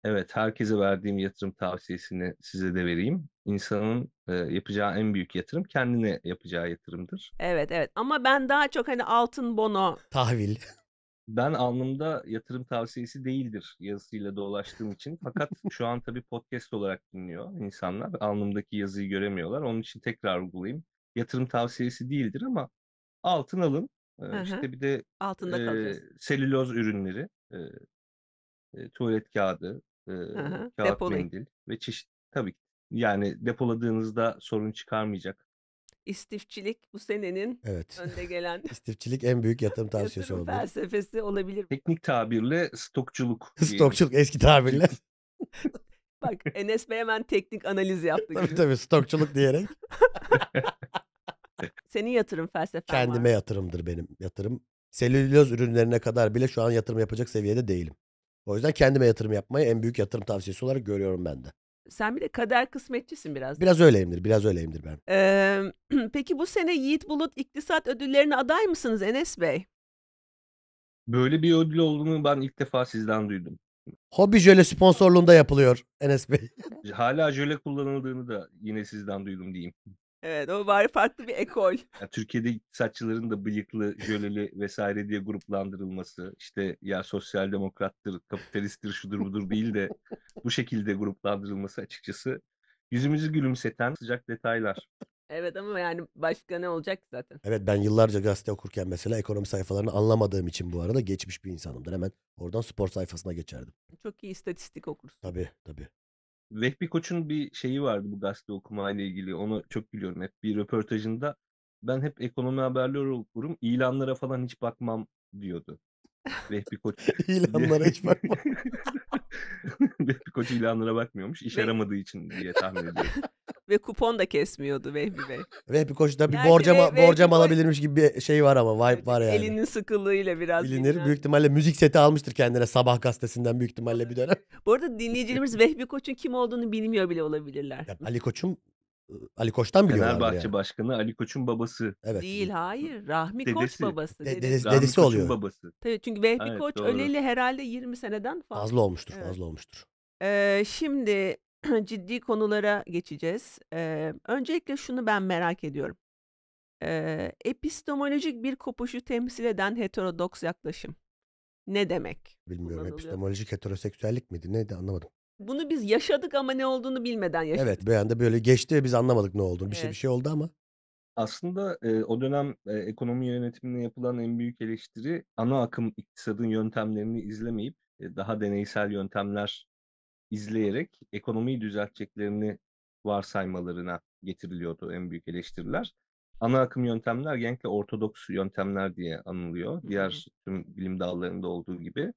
Evet, herkese verdiğim yatırım tavsiyesini size de vereyim. İnsanın e, yapacağı en büyük yatırım kendine yapacağı yatırımdır. Evet, evet. Ama ben daha çok hani altın bono. Tahvil. Ben alnımda yatırım tavsiyesi değildir yazısıyla dolaştığım için. Fakat şu an tabii podcast olarak dinliyor insanlar. Alnımdaki yazıyı göremiyorlar. Onun için tekrar uygulayayım. Yatırım tavsiyesi değildir ama altın alın. Ee, işte bir de altında e, selüloz ürünleri, e, e, tuvalet kağıdı, e, Aha, kağıt depolayın. mendil ve çeşit tabii ki yani depoladığınızda sorun çıkarmayacak. İstifçilik bu senenin Evet. önde gelen İstifçilik en büyük yatırım tavsiyesi yatırım oldu. felsefesi olabilir. Teknik tabirle stokçuluk. Stokçuluk eski tabirle. Bak Enes Bey hemen teknik analiz yaptı. tabii tabii stokçuluk diyerek Senin yatırım felsefen var. kendime yatırımdır benim yatırım. Selüloz ürünlerine kadar bile şu an yatırım yapacak seviyede değilim. O yüzden kendime yatırım yapmayı en büyük yatırım tavsiyesi olarak görüyorum ben de. Sen bir de kader kısmetçisin biraz. Biraz öyleyimdir, biraz öyleyimdir ben. Ee, peki bu sene Yiğit Bulut İktisat Ödülleri'ne aday mısınız Enes Bey? Böyle bir ödül olduğunu ben ilk defa sizden duydum. Hobi jöle sponsorluğunda yapılıyor Enes Bey. Hala jöle kullanıldığını da yine sizden duydum diyeyim. Evet o bari farklı bir ekol. Yani Türkiye'de iktisatçıların da bıyıklı, jöleli vesaire diye gruplandırılması işte ya sosyal demokrattır, kapitalisttir, şudur budur değil de bu şekilde gruplandırılması açıkçası yüzümüzü gülümseten sıcak detaylar. Evet ama yani başka ne olacak zaten? Evet ben yıllarca gazete okurken mesela ekonomi sayfalarını anlamadığım için bu arada geçmiş bir insanımdır. Hemen oradan spor sayfasına geçerdim. Çok iyi istatistik okursun. Tabii tabii. Vehbi Koç'un bir şeyi vardı bu gazete okuma ile ilgili. Onu çok biliyorum hep. Bir röportajında ben hep ekonomi haberleri okurum. İlanlara falan hiç bakmam diyordu. Vehbi Koç. İlanlara hiç bakma. Vehbi Koç ilanlara bakmıyormuş. İş Ve... yaramadığı için diye tahmin ediyorum. Ve kupon da kesmiyordu Vehbi Bey. Vehbi Koç'ta bir Gerçi borcam, Vehbi borcam Koç... alabilirmiş gibi bir şey var ama vibe var yani. Elinin sıkılığıyla biraz. Bilinir. Bilmem. Büyük ihtimalle müzik seti almıştır kendine Sabah gazetesinden büyük ihtimalle bir dönem. Bu arada dinleyicilerimiz Vehbi Koç'un kim olduğunu bilmiyor bile olabilirler. Ya, Ali Koç'un Ali Koç'tan biliyorlar. Fenerbahçe yani. Başkanı Ali Koç'un babası. Evet. Değil hayır. Rahmi dedesi. Koç babası. Dedesi, dedesi, Rahmi dedesi Koç'un babası. Tabii çünkü Vehbi evet, Koç doğru. öleli herhalde 20 seneden fazla. Fazla olmuştur. Evet. Fazla olmuştur. Ee, şimdi ciddi konulara geçeceğiz. Ee, öncelikle şunu ben merak ediyorum. Ee, epistemolojik bir kopuşu temsil eden heterodoks yaklaşım ne demek? Bilmiyorum epistemolojik heteroseksüellik miydi neydi anlamadım. Bunu biz yaşadık ama ne olduğunu bilmeden yaşadık. Evet, bir anda böyle geçti biz anlamadık ne olduğunu. Bir şey bir şey oldu ama. Aslında, eee, o dönem, eee, ekonomi yönetimine yapılan en büyük eleştiri ana akım iktisadın yöntemlerini izlemeyip, eee, daha deneysel yöntemler izleyerek ekonomiyi düzelteceklerini varsaymalarına getiriliyordu en büyük eleştiriler. Ana akım yöntemler genellikle ortodoks yöntemler diye anılıyor diğer tüm bilim dallarında olduğu gibi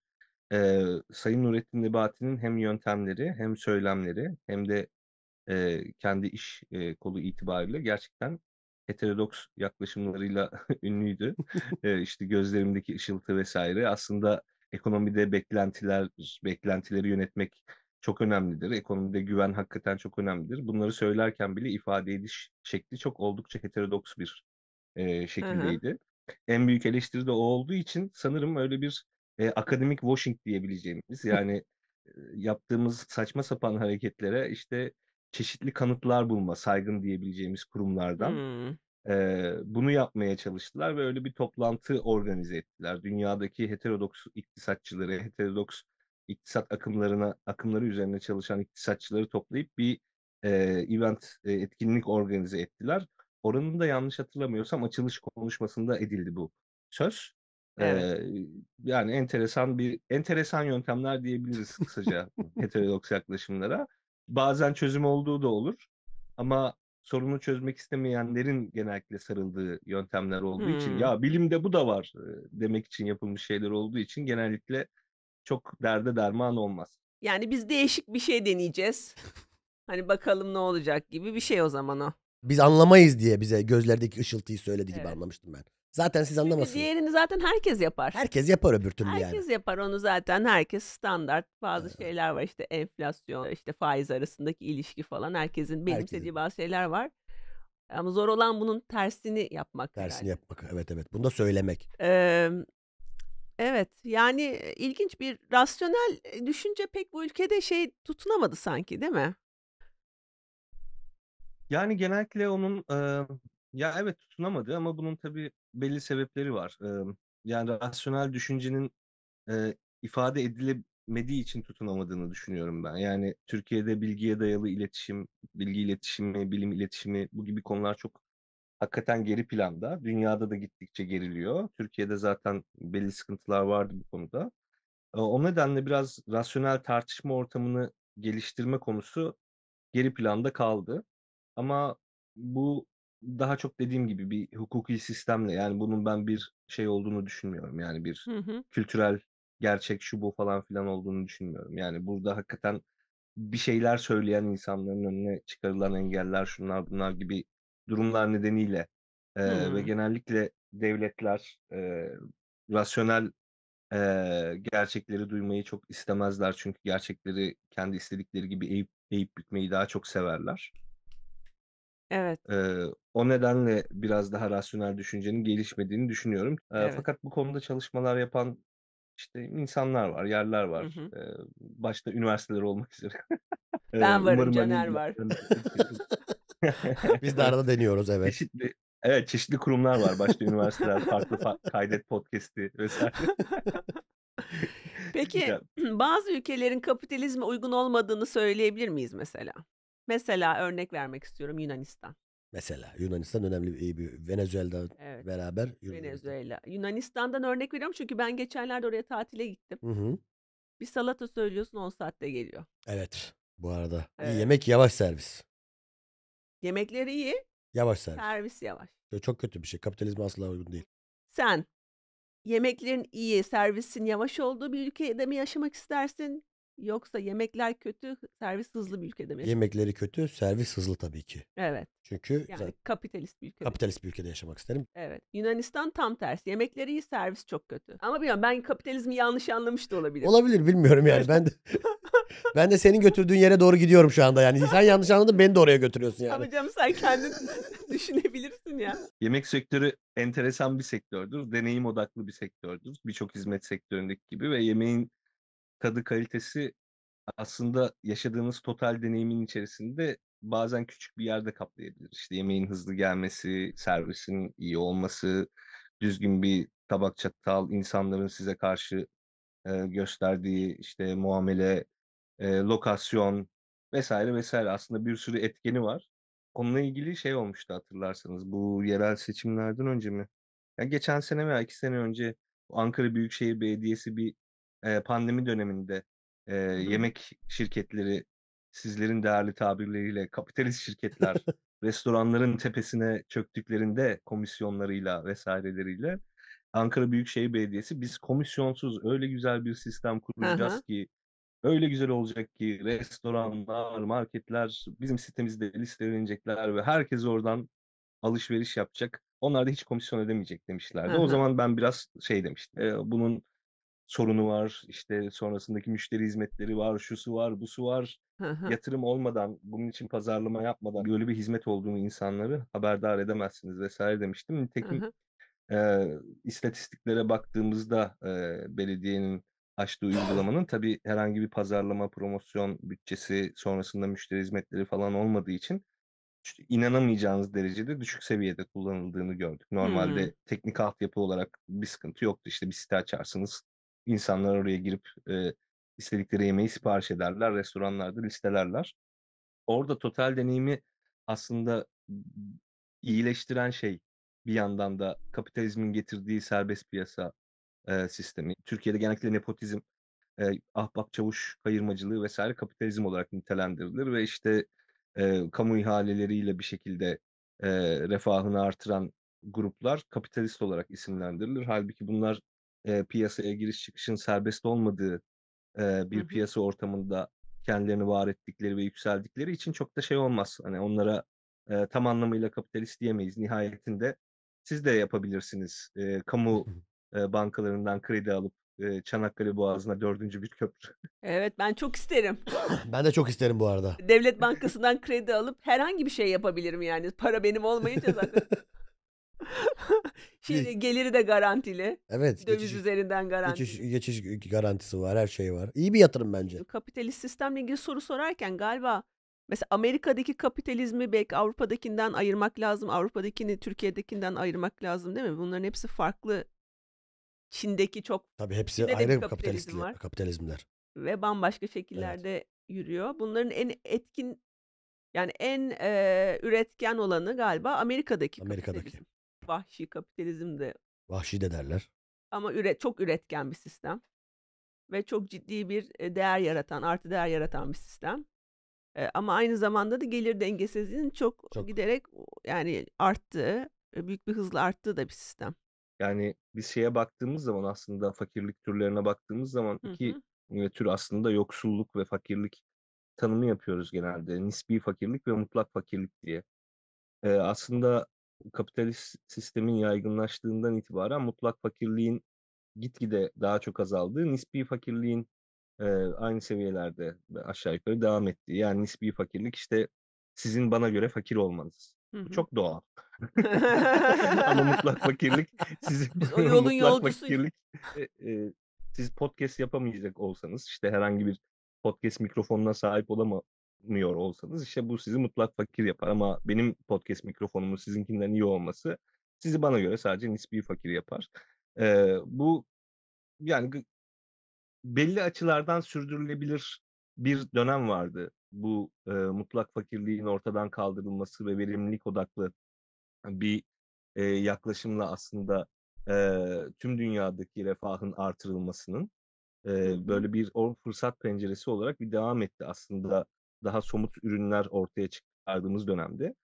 e, Sayın Nurettin Nebati'nin hem yöntemleri hem söylemleri hem de e, kendi iş e, kolu itibariyle gerçekten heterodoks yaklaşımlarıyla ünlüydü. e, işte gözlerimdeki ışıltı vesaire. Aslında ekonomide beklentiler, beklentileri yönetmek çok önemlidir. Ekonomide güven hakikaten çok önemlidir. Bunları söylerken bile ifade ediş şekli çok oldukça heterodoks bir e, şekildeydi. Hı hı. En büyük eleştiri de o olduğu için sanırım öyle bir e, akademik washing diyebileceğimiz yani yaptığımız saçma sapan hareketlere işte çeşitli kanıtlar bulma saygın diyebileceğimiz kurumlardan hmm. e, bunu yapmaya çalıştılar ve öyle bir toplantı organize ettiler. Dünyadaki heterodoks iktisatçıları, heterodoks iktisat akımlarına akımları üzerine çalışan iktisatçıları toplayıp bir e, event e, etkinlik organize ettiler. Oranın da yanlış hatırlamıyorsam açılış konuşmasında edildi bu söz. Evet. Ee, yani enteresan bir enteresan yöntemler diyebiliriz kısaca heterodoks yaklaşımlara. Bazen çözüm olduğu da olur ama sorunu çözmek istemeyenlerin genellikle sarıldığı yöntemler olduğu hmm. için ya bilimde bu da var demek için yapılmış şeyler olduğu için genellikle çok derde derman olmaz. Yani biz değişik bir şey deneyeceğiz. hani bakalım ne olacak gibi bir şey o zaman o. Biz anlamayız diye bize gözlerdeki ışıltıyı söyledi evet. gibi anlamıştım ben. Zaten siz anlamazsınız. Diğerini zaten herkes yapar. Herkes yapar öbür türlü herkes yani. Herkes yapar onu zaten. Herkes standart. Bazı evet. şeyler var işte enflasyon, işte faiz arasındaki ilişki falan. Herkesin benimsediği bazı şeyler var. Ama zor olan bunun tersini yapmak. Tersini herhalde. yapmak evet evet. Bunu da söylemek. Ee, evet yani e, ilginç bir rasyonel e, düşünce pek bu ülkede şey tutunamadı sanki değil mi? Yani genellikle onun e, ya evet tutunamadı ama bunun tabii belli sebepleri var. yani rasyonel düşüncenin ifade edilemediği için tutunamadığını düşünüyorum ben. Yani Türkiye'de bilgiye dayalı iletişim, bilgi iletişimi, bilim iletişimi bu gibi konular çok hakikaten geri planda. Dünyada da gittikçe geriliyor. Türkiye'de zaten belli sıkıntılar vardı bu konuda. E, o nedenle biraz rasyonel tartışma ortamını geliştirme konusu geri planda kaldı. Ama bu daha çok dediğim gibi bir hukuki sistemle yani bunun ben bir şey olduğunu düşünmüyorum. Yani bir Hı hı. kültürel gerçek şu bu falan filan olduğunu düşünmüyorum. Yani burada hakikaten bir şeyler söyleyen insanların önüne çıkarılan engeller şunlar bunlar gibi durumlar nedeniyle e, ve genellikle devletler e, rasyonel e, gerçekleri duymayı çok istemezler. Çünkü gerçekleri kendi istedikleri gibi eğip, eğip bükmeyi daha çok severler. Evet. Eee, o nedenle biraz daha rasyonel düşüncenin gelişmediğini düşünüyorum. Eee, Evet. fakat bu konuda çalışmalar yapan işte insanlar var, yerler var. hı. Eee, başta üniversiteler olmak üzere. Eee, Ben varım, hani Caner var. Biz de arada deniyoruz evet. Çeşitli evet çeşitli kurumlar var. Başta üniversiteler, farklı fa kaydet podcast'i vesaire. Peki bazı ülkelerin kapitalizme uygun olmadığını söyleyebilir miyiz mesela? Mesela örnek vermek istiyorum Yunanistan. Mesela Yunanistan önemli bir, bir Venezuela'da Evet. beraber Venezuela. Yunanistan'dan örnek veriyorum çünkü ben geçenlerde oraya tatile gittim. Hı hı. Bir salata söylüyorsun 10 saatte geliyor. Evet. Bu arada İyi yemek yavaş servis. Yemekleri iyi, Yavaş servis. servis yavaş. Çok kötü bir şey. Kapitalizme asla uygun değil. Sen yemeklerin iyi, servisin yavaş olduğu bir ülkede mi yaşamak istersin? Yoksa yemekler kötü, servis hızlı bir ülkede mi? Yemekleri kötü, servis hızlı tabii ki. Evet. Çünkü Yani zaten kapitalist bir ülkede. kapitalist bir ülkede yaşamak isterim. Evet. Yunanistan tam tersi. Yemekleri iyi, servis çok kötü. Ama bilmiyorum ben kapitalizmi yanlış anlamış da olabilirim. Olabilir bilmiyorum yani ben de ben de senin götürdüğün yere doğru gidiyorum şu anda yani. Sen yanlış anladın beni de oraya götürüyorsun yani. Abicim sen kendin düşünebilirsin ya. Yemek sektörü enteresan bir sektördür. Deneyim odaklı bir sektördür. Birçok hizmet sektöründeki gibi ve yemeğin tadı kalitesi aslında yaşadığınız total deneyimin içerisinde bazen küçük bir yerde kaplayabilir. İşte yemeğin hızlı gelmesi, servisin iyi olması, düzgün bir tabak çatal, insanların size karşı e, gösterdiği işte muamele, e, lokasyon vesaire vesaire aslında bir sürü etkeni var. Onunla ilgili şey olmuştu hatırlarsanız bu yerel seçimlerden önce mi? Ya geçen sene veya iki sene önce Ankara Büyükşehir Belediyesi bir pandemi döneminde e, yemek şirketleri sizlerin değerli tabirleriyle kapitalist şirketler restoranların tepesine çöktüklerinde komisyonlarıyla vesaireleriyle Ankara Büyükşehir Belediyesi biz komisyonsuz öyle güzel bir sistem kuracağız ki öyle güzel olacak ki restoranlar, marketler bizim sitemizde listelenecekler ve herkes oradan alışveriş yapacak. Onlar da hiç komisyon ödemeyecek demişlerdi. Aha. O zaman ben biraz şey demiştim. E, bunun sorunu var, işte sonrasındaki müşteri hizmetleri var, şusu var, busu var. Yatırım olmadan, bunun için pazarlama yapmadan böyle bir hizmet olduğunu insanları haberdar edemezsiniz vesaire demiştim. Nitekim e, istatistiklere baktığımızda e, belediyenin açtığı uygulamanın tabii herhangi bir pazarlama, promosyon bütçesi sonrasında müşteri hizmetleri falan olmadığı için inanamayacağınız derecede düşük seviyede kullanıldığını gördük. Normalde hmm. teknik altyapı olarak bir sıkıntı yoktu. İşte bir site açarsınız İnsanlar oraya girip e, istedikleri yemeği sipariş ederler, restoranlarda listelerler. Orada total deneyimi aslında iyileştiren şey bir yandan da kapitalizmin getirdiği serbest piyasa e, sistemi. Türkiye'de genellikle nepotizm, e, ahbap çavuş kayırmacılığı vesaire kapitalizm olarak nitelendirilir ve işte e, kamu ihaleleriyle bir şekilde e, refahını artıran gruplar kapitalist olarak isimlendirilir. Halbuki bunlar e, piyasaya giriş çıkışın serbest olmadığı e, bir hı hı. piyasa ortamında kendilerini var ettikleri ve yükseldikleri için çok da şey olmaz. Hani onlara e, tam anlamıyla kapitalist diyemeyiz. Nihayetinde siz de yapabilirsiniz. E, kamu e, bankalarından kredi alıp e, Çanakkale Boğazı'na dördüncü bir köprü. Evet ben çok isterim. ben de çok isterim bu arada. Devlet Bankası'ndan kredi alıp herhangi bir şey yapabilirim yani. Para benim olmayınca zaten. Şimdi şey, hani geliri de garantili. Evet. Döviz geçiş, üzerinden garantili. Geçiş, geçiş garantisi var, her şey var. İyi bir yatırım bence. Kapitalist sistemle ilgili soru sorarken galiba mesela Amerika'daki kapitalizmi belki Avrupa'dakinden ayırmak lazım. Avrupa'dakini Türkiye'dekinden ayırmak lazım değil mi? Bunların hepsi farklı. Çin'deki çok Tabii hepsi Çin'de ayrı kapitalizm var. kapitalizmler. Ve bambaşka şekillerde evet. yürüyor. Bunların en etkin yani en e, üretken olanı galiba Amerika'daki. Amerika'daki. Kapitalizm vahşi kapitalizm de Vahşi de derler. ama üret çok üretken bir sistem ve çok ciddi bir e, değer yaratan, artı değer yaratan bir sistem. E, ama aynı zamanda da gelir dengesizliğinin çok, Çok. giderek yani arttığı, e, büyük bir hızla arttığı da bir sistem. Yani bir şeye baktığımız zaman aslında fakirlik türlerine baktığımız zaman iki hı. e, tür aslında yoksulluk ve fakirlik tanımı yapıyoruz genelde. Nispi fakirlik ve mutlak fakirlik diye. Ee, aslında kapitalist sistemin yaygınlaştığından itibaren mutlak fakirliğin gitgide daha çok azaldığı, nispi fakirliğin e, aynı seviyelerde aşağı yukarı devam ettiği. Yani nispi fakirlik işte sizin bana göre fakir olmanız. Hı Çok doğal. Ama mutlak fakirlik sizin yolun mutlak fakirlik e, e, siz podcast yapamayacak olsanız işte herhangi bir podcast mikrofonuna sahip olama, yapmıyor olsanız işte bu sizi mutlak fakir yapar ama benim podcast mikrofonumun sizinkinden iyi olması sizi bana göre sadece nispi fakir yapar. Ee, bu yani belli açılardan sürdürülebilir bir dönem vardı. Bu e, mutlak fakirliğin ortadan kaldırılması ve verimlilik odaklı bir e, yaklaşımla aslında e, tüm dünyadaki refahın artırılmasının e, böyle bir o fırsat penceresi olarak bir devam etti aslında daha somut ürünler ortaya çıkardığımız dönemde.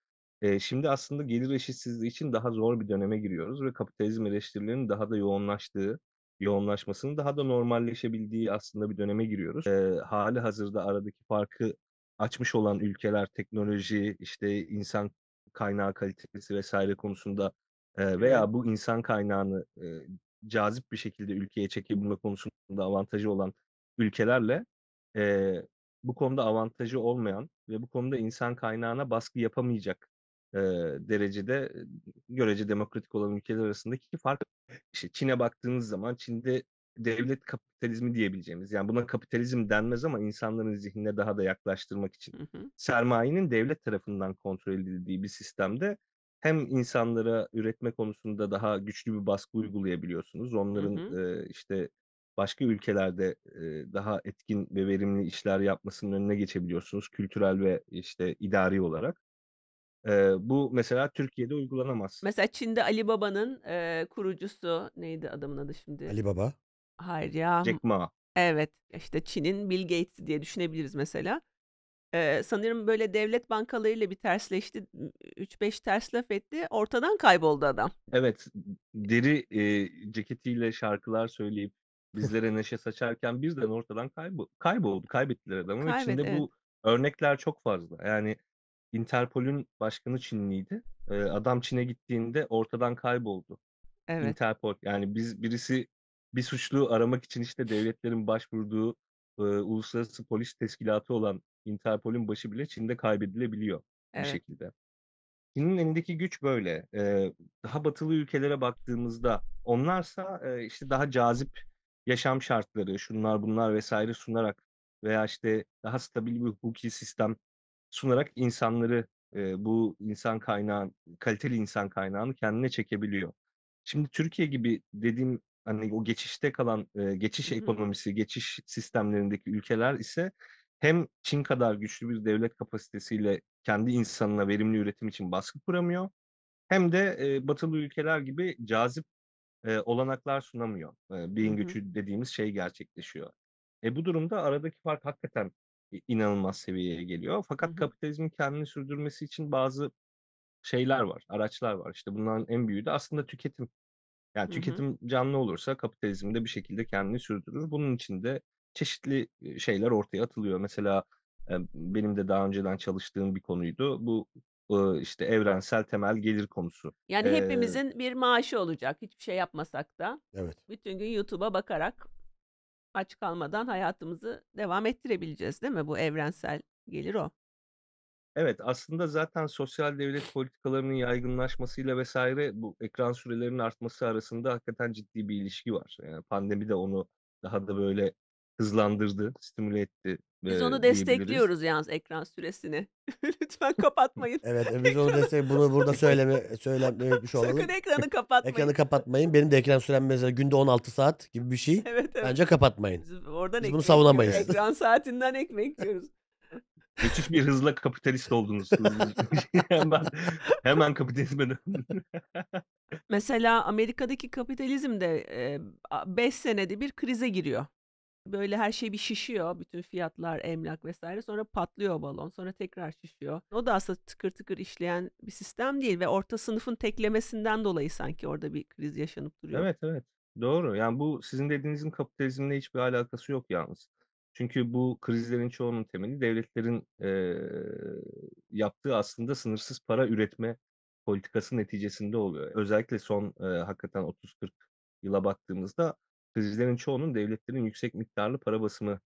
E, şimdi aslında gelir eşitsizliği için daha zor bir döneme giriyoruz ve kapitalizm eleştirilerinin daha da yoğunlaştığı, yoğunlaşmasının daha da normalleşebildiği aslında bir döneme giriyoruz. E, hali hazırda aradaki farkı açmış olan ülkeler teknoloji, işte insan kaynağı kalitesi vesaire konusunda e, veya bu insan kaynağını e, cazip bir şekilde ülkeye çekebilme konusunda avantajı olan ülkelerle e, bu konuda avantajı olmayan ve bu konuda insan kaynağına baskı yapamayacak e, derecede görece demokratik olan ülkeler arasındaki fark. İşte Çin'e baktığınız zaman Çin'de devlet kapitalizmi diyebileceğimiz yani buna kapitalizm denmez ama insanların zihnine daha da yaklaştırmak için hı hı. sermayenin devlet tarafından kontrol edildiği bir sistemde hem insanlara üretme konusunda daha güçlü bir baskı uygulayabiliyorsunuz. Onların hı hı. E, işte başka ülkelerde daha etkin ve verimli işler yapmasının önüne geçebiliyorsunuz kültürel ve işte idari olarak. E, bu mesela Türkiye'de uygulanamaz. Mesela Çin'de Ali Baba'nın e, kurucusu neydi adamın adı şimdi? Ali Baba. Hayır ya. Jack Ma. Evet işte Çin'in Bill Gates'i diye düşünebiliriz mesela. Ee, sanırım böyle devlet bankalarıyla bir tersleşti. 3-5 ters laf etti. Ortadan kayboldu adam. Evet. Deri e, ceketiyle şarkılar söyleyip Bizlere neşe saçarken birden ortadan kaybo kayboldu. Kaybettiler adamı Kaybet, Çin'de evet. bu örnekler çok fazla. Yani Interpol'ün başkanı Çinliydi. Ee, adam Çin'e gittiğinde ortadan kayboldu. Evet. Interpol yani biz birisi bir suçlu aramak için işte devletlerin başvurduğu e, uluslararası polis teşkilatı olan Interpol'ün başı bile Çin'de kaybedilebiliyor evet. bir şekilde. Çin'in elindeki güç böyle. Ee, daha batılı ülkelere baktığımızda onlarsa e, işte daha cazip yaşam şartları, şunlar bunlar vesaire sunarak veya işte daha stabil bir hukuki sistem sunarak insanları e, bu insan kaynağı, kaliteli insan kaynağını kendine çekebiliyor. Şimdi Türkiye gibi dediğim hani o geçişte kalan e, geçiş ekonomisi, geçiş sistemlerindeki ülkeler ise hem Çin kadar güçlü bir devlet kapasitesiyle kendi insanına verimli üretim için baskı kuramıyor hem de e, batılı ülkeler gibi cazip e, olanaklar sunamıyor. E, beyin Hı-hı. göçü dediğimiz şey gerçekleşiyor. E, bu durumda aradaki fark hakikaten inanılmaz seviyeye geliyor. Fakat Hı-hı. kapitalizmin kendini sürdürmesi için bazı şeyler var, araçlar var. İşte bunların en büyüğü de aslında tüketim. Yani tüketim Hı-hı. canlı olursa kapitalizm de bir şekilde kendini sürdürür. Bunun için de çeşitli şeyler ortaya atılıyor. Mesela benim de daha önceden çalıştığım bir konuydu. Bu ııı, işte, evrensel temel gelir konusu. Yani Eee hepimizin bir maaşı olacak hiçbir şey yapmasak da. Evet. Bütün gün YouTube'a bakarak aç kalmadan hayatımızı devam ettirebileceğiz, değil mi? Bu evrensel gelir o. Evet, aslında zaten sosyal devlet politikalarının yaygınlaşmasıyla vesaire bu ekran sürelerinin artması arasında hakikaten ciddi bir ilişki var. Yani pandemi de onu daha da böyle hızlandırdı, stimüle etti Biz onu destekliyoruz yalnız ekran süresini. Lütfen kapatmayın. Evet e, biz onu destek bunu burada söyleme bir e, şey olalım. ekranı Ekranı kapatmayın. Ekranı kapatmayın. Benim de ekran sürem mesela günde 16 saat gibi bir şey. Evet evet. Bence kapatmayın. Biz oradan Biz bunu ekmek yiyoruz. savunamayız. Ekran saatinden ekmek yiyoruz. Müthiş bir hızla kapitalist oldunuz. Hızlı- hemen, hemen kapitalizme Mesela Amerika'daki kapitalizm de 5 senede bir krize giriyor böyle her şey bir şişiyor. Bütün fiyatlar, emlak vesaire. Sonra patlıyor balon. Sonra tekrar şişiyor. O da aslında tıkır tıkır işleyen bir sistem değil ve orta sınıfın teklemesinden dolayı sanki orada bir kriz yaşanıp duruyor. Evet evet. Doğru. Yani bu sizin dediğinizin kapitalizmle hiçbir alakası yok yalnız. Çünkü bu krizlerin çoğunun temeli devletlerin e, yaptığı aslında sınırsız para üretme politikası neticesinde oluyor. Özellikle son e, hakikaten 30-40 yıla baktığımızda krizlerin çoğunun devletlerin yüksek miktarlı para basımı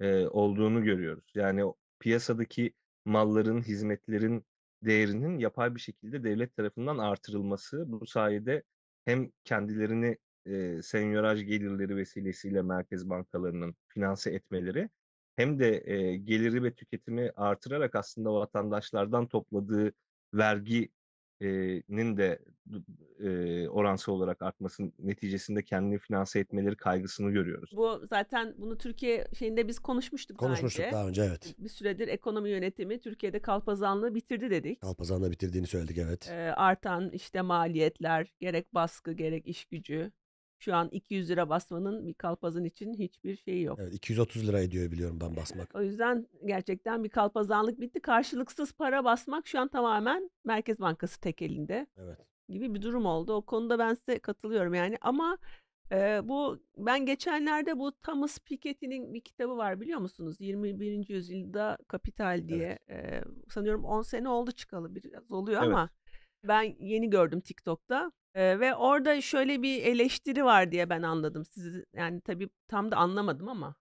e, olduğunu görüyoruz. Yani piyasadaki malların, hizmetlerin değerinin yapay bir şekilde devlet tarafından artırılması bu sayede hem kendilerini e, senyöraj gelirleri vesilesiyle merkez bankalarının finanse etmeleri hem de e, geliri ve tüketimi artırarak aslında vatandaşlardan topladığı vergi nin de e, oransal olarak artmasının neticesinde kendini finanse etmeleri kaygısını görüyoruz. Bu zaten bunu Türkiye şeyinde biz konuşmuştuk, konuşmuştuk daha önce. daha önce evet. Bir süredir ekonomi yönetimi Türkiye'de kalpazanlığı bitirdi dedik. Kalpazanlığı bitirdiğini söyledik evet. E, artan işte maliyetler gerek baskı gerek iş gücü şu an 200 lira basmanın bir kalpazın için hiçbir şeyi yok. Evet 230 lira ediyor biliyorum ben basmak. O yüzden gerçekten bir kalpazanlık bitti. Karşılıksız para basmak şu an tamamen Merkez Bankası tek elinde. Evet. Gibi bir durum oldu. O konuda ben size katılıyorum yani ama ee, bu ben geçenlerde bu Thomas Piketty'nin bir kitabı var biliyor musunuz? 21. yüzyılda Kapital diye. Evet. Ee, sanıyorum 10 sene oldu çıkalı biraz oluyor evet. ama ben yeni gördüm TikTok'ta. Ee, ve orada şöyle bir eleştiri var diye ben anladım. Sizi yani tabii tam da anlamadım ama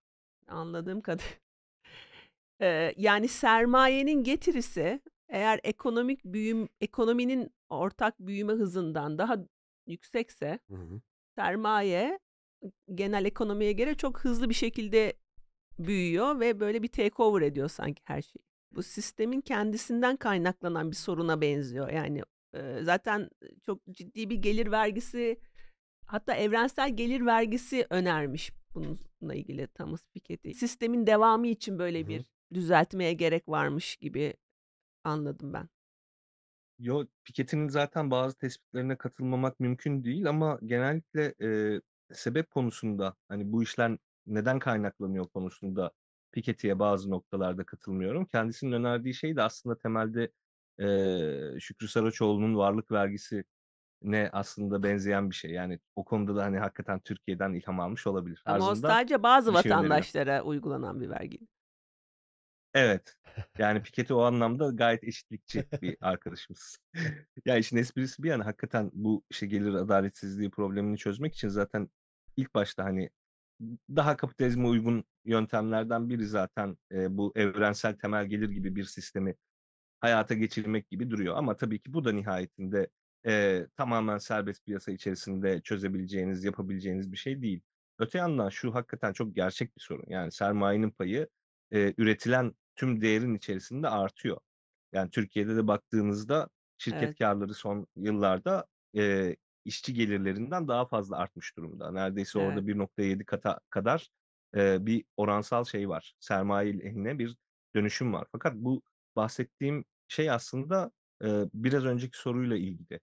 anladığım kadar. Ee, yani sermayenin getirisi eğer ekonomik büyüm ekonominin ortak büyüme hızından daha yüksekse hı hı. sermaye genel ekonomiye göre çok hızlı bir şekilde büyüyor ve böyle bir takeover ediyor sanki her şey. Bu sistemin kendisinden kaynaklanan bir soruna benziyor. Yani zaten çok ciddi bir gelir vergisi hatta evrensel gelir vergisi önermiş bununla ilgili Thomas Piketty. Sistemin devamı için böyle bir düzeltmeye gerek varmış gibi anladım ben. Yo, Piketty'nin zaten bazı tespitlerine katılmamak mümkün değil ama genellikle, eee, sebep konusunda, hani, bu işler neden kaynaklanıyor konusunda Piketty'ye bazı noktalarda katılmıyorum. Kendisinin önerdiği şey de aslında temelde e, Şükrü Saraçoğlu'nun varlık vergisi ne aslında benzeyen bir şey. Yani o konuda da hani hakikaten Türkiye'den ilham almış olabilir. Ama Arzında o sadece bazı şey vatandaşlara öneriyor. uygulanan bir vergi. Evet. Yani Piketty o anlamda gayet eşitlikçi bir arkadaşımız. ya işin esprisi bir yana hakikaten bu işte gelir adaletsizliği problemini çözmek için zaten ilk başta hani daha kapitalizme uygun yöntemlerden biri zaten e, bu evrensel temel gelir gibi bir sistemi hayata geçirmek gibi duruyor. Ama tabii ki bu da nihayetinde e, tamamen serbest piyasa içerisinde çözebileceğiniz, yapabileceğiniz bir şey değil. Öte yandan şu hakikaten çok gerçek bir sorun. Yani sermayenin payı e, üretilen tüm değerin içerisinde artıyor. Yani Türkiye'de de baktığınızda şirket evet. karları son yıllarda e, işçi gelirlerinden daha fazla artmış durumda. Neredeyse evet. orada 1.7 kata kadar e, bir oransal şey var. Sermaye eline bir dönüşüm var. Fakat bu bahsettiğim şey aslında e, biraz önceki soruyla ilgili.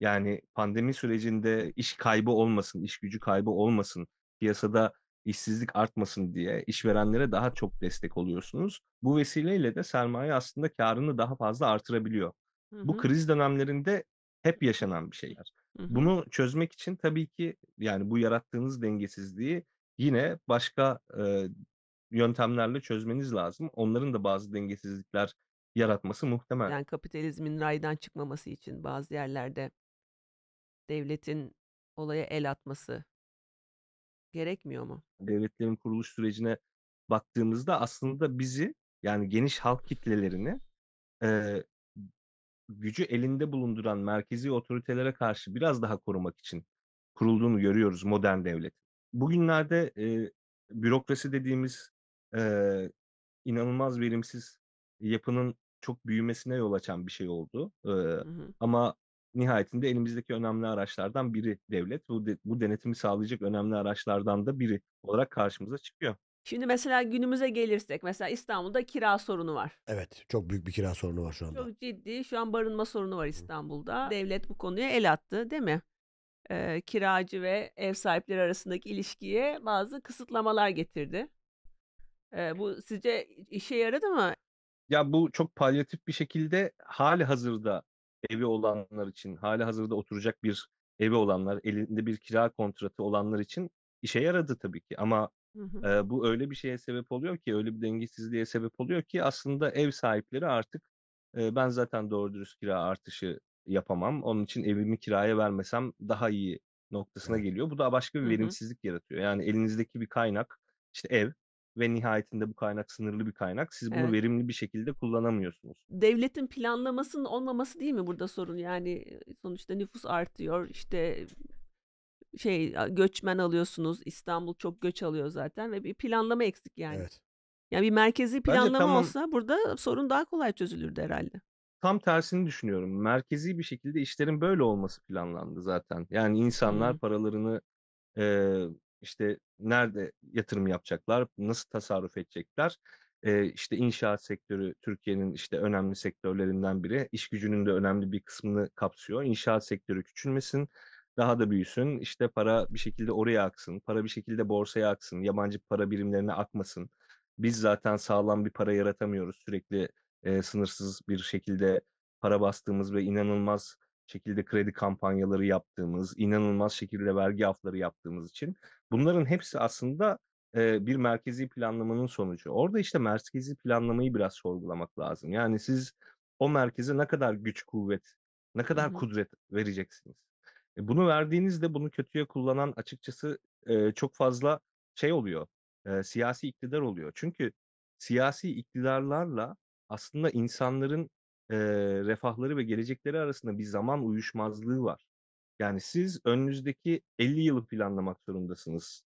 Yani pandemi sürecinde iş kaybı olmasın, iş gücü kaybı olmasın, piyasada işsizlik artmasın diye işverenlere daha çok destek oluyorsunuz. Bu vesileyle de sermaye aslında karını daha fazla artırabiliyor. Hı hı. Bu kriz dönemlerinde hep yaşanan bir şeyler. Hı hı. Bunu çözmek için tabii ki yani bu yarattığınız dengesizliği yine başka e, yöntemlerle çözmeniz lazım. Onların da bazı dengesizlikler Yaratması muhtemel. Yani kapitalizmin raydan çıkmaması için bazı yerlerde devletin olaya el atması gerekmiyor mu? Devletlerin kuruluş sürecine baktığımızda aslında bizi yani geniş halk kitlelerini e, gücü elinde bulunduran merkezi otoritelere karşı biraz daha korumak için kurulduğunu görüyoruz modern devlet. Bugünlerde e, bürokrasi dediğimiz e, inanılmaz verimsiz yapının çok büyümesine yol açan bir şey oldu. Ee, Ama nihayetinde elimizdeki önemli araçlardan biri devlet. Bu, de, bu denetimi sağlayacak önemli araçlardan da biri olarak karşımıza çıkıyor. Şimdi mesela günümüze gelirsek mesela İstanbul'da kira sorunu var. Evet çok büyük bir kira sorunu var şu anda. Çok ciddi şu an barınma sorunu var İstanbul'da. Hı. Devlet bu konuya el attı değil mi? Ee, kiracı ve ev sahipleri arasındaki ilişkiye bazı kısıtlamalar getirdi. Ee, bu sizce işe yaradı mı? Ya bu çok palyatif bir şekilde hali hazırda evi olanlar için, hali hazırda oturacak bir evi olanlar, elinde bir kira kontratı olanlar için işe yaradı tabii ki. Ama Hı hı. e, bu öyle bir şeye sebep oluyor ki, öyle bir dengesizliğe sebep oluyor ki aslında ev sahipleri artık e, ben zaten doğru dürüst kira artışı yapamam. Onun için evimi kiraya vermesem daha iyi noktasına geliyor. Bu da başka bir Hı hı. verimsizlik yaratıyor. Yani elinizdeki bir kaynak, işte ev ve nihayetinde bu kaynak sınırlı bir kaynak. Siz bunu evet. verimli bir şekilde kullanamıyorsunuz. Devletin planlamasının olmaması değil mi burada sorun? Yani sonuçta nüfus artıyor. işte şey göçmen alıyorsunuz. İstanbul çok göç alıyor zaten ve bir planlama eksik yani. Evet. Yani bir merkezi planlama tamam, olsa burada sorun daha kolay çözülürdü herhalde. Tam tersini düşünüyorum. Merkezi bir şekilde işlerin böyle olması planlandı zaten. Yani insanlar hmm. paralarını e, işte nerede yatırım yapacaklar, nasıl tasarruf edecekler. E, işte inşaat sektörü Türkiye'nin işte önemli sektörlerinden biri. İş gücünün de önemli bir kısmını kapsıyor. İnşaat sektörü küçülmesin, daha da büyüsün. İşte para bir şekilde oraya aksın, para bir şekilde borsaya aksın, yabancı para birimlerine akmasın. Biz zaten sağlam bir para yaratamıyoruz. Sürekli e, sınırsız bir şekilde para bastığımız ve inanılmaz şekilde kredi kampanyaları yaptığımız, inanılmaz şekilde vergi afları yaptığımız için Bunların hepsi aslında e, bir merkezi planlamanın sonucu. Orada işte merkezi planlamayı biraz sorgulamak lazım. Yani siz o merkeze ne kadar güç, kuvvet, ne kadar Hı-hı. kudret vereceksiniz? E, bunu verdiğinizde bunu kötüye kullanan açıkçası e, çok fazla şey oluyor. E, siyasi iktidar oluyor. Çünkü siyasi iktidarlarla aslında insanların e, refahları ve gelecekleri arasında bir zaman uyuşmazlığı var. Yani siz önünüzdeki 50 yılı planlamak zorundasınız.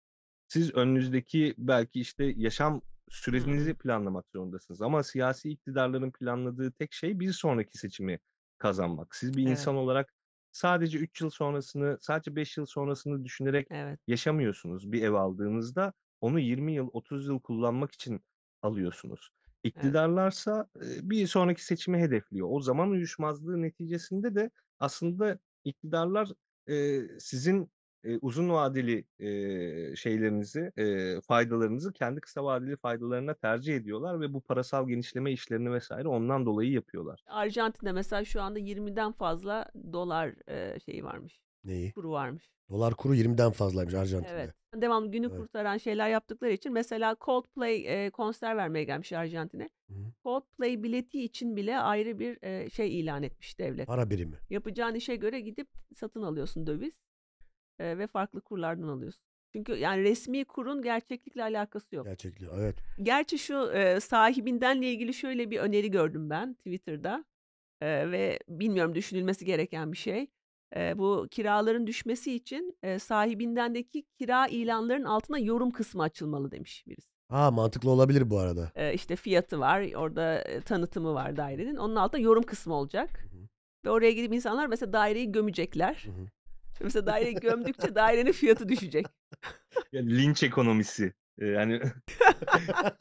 Siz önünüzdeki belki işte yaşam sürecinizi planlamak zorundasınız. Ama siyasi iktidarların planladığı tek şey bir sonraki seçimi kazanmak. Siz bir evet. insan olarak sadece 3 yıl sonrasını, sadece 5 yıl sonrasını düşünerek evet. yaşamıyorsunuz bir ev aldığınızda. Onu 20 yıl, 30 yıl kullanmak için alıyorsunuz. İktidarlarsa evet. bir sonraki seçimi hedefliyor. O zaman uyuşmazlığı neticesinde de aslında iktidarlar e, sizin e, uzun vadeli e, şeylerinizi, e, faydalarınızı kendi kısa vadeli faydalarına tercih ediyorlar ve bu parasal genişleme işlerini vesaire ondan dolayı yapıyorlar. Arjantin'de mesela şu anda 20'den fazla dolar e, şeyi varmış Neyi? Kuru varmış. Dolar kuru 20'den fazlaymış Arjantin'de. Evet. Hani devamlı günü Evet. kurtaran şeyler yaptıkları için mesela Coldplay e, konser vermeye gelmiş Arjantin'e. Hı. Coldplay bileti için bile ayrı bir e, şey ilan etmiş devlet. Para birimi. Yapacağın işe göre gidip satın alıyorsun döviz e, ve farklı kurlardan alıyorsun. Çünkü yani resmi kurun gerçeklikle alakası yok. Gerçekliği. Evet. Gerçi şu e, sahibindenle ilgili şöyle bir öneri gördüm ben Twitter'da E, ve bilmiyorum düşünülmesi gereken bir şey bu kiraların düşmesi için e, sahibindendeki kira ilanlarının altına yorum kısmı açılmalı demiş birisi. Ha mantıklı olabilir bu arada. E, işte fiyatı var, orada e, tanıtımı var dairenin. Onun altında yorum kısmı olacak. Hı hı. Ve oraya gidip insanlar mesela daireyi gömecekler. Hı hı. Mesela daireyi gömdükçe dairenin fiyatı düşecek. Yani linç ekonomisi. Yani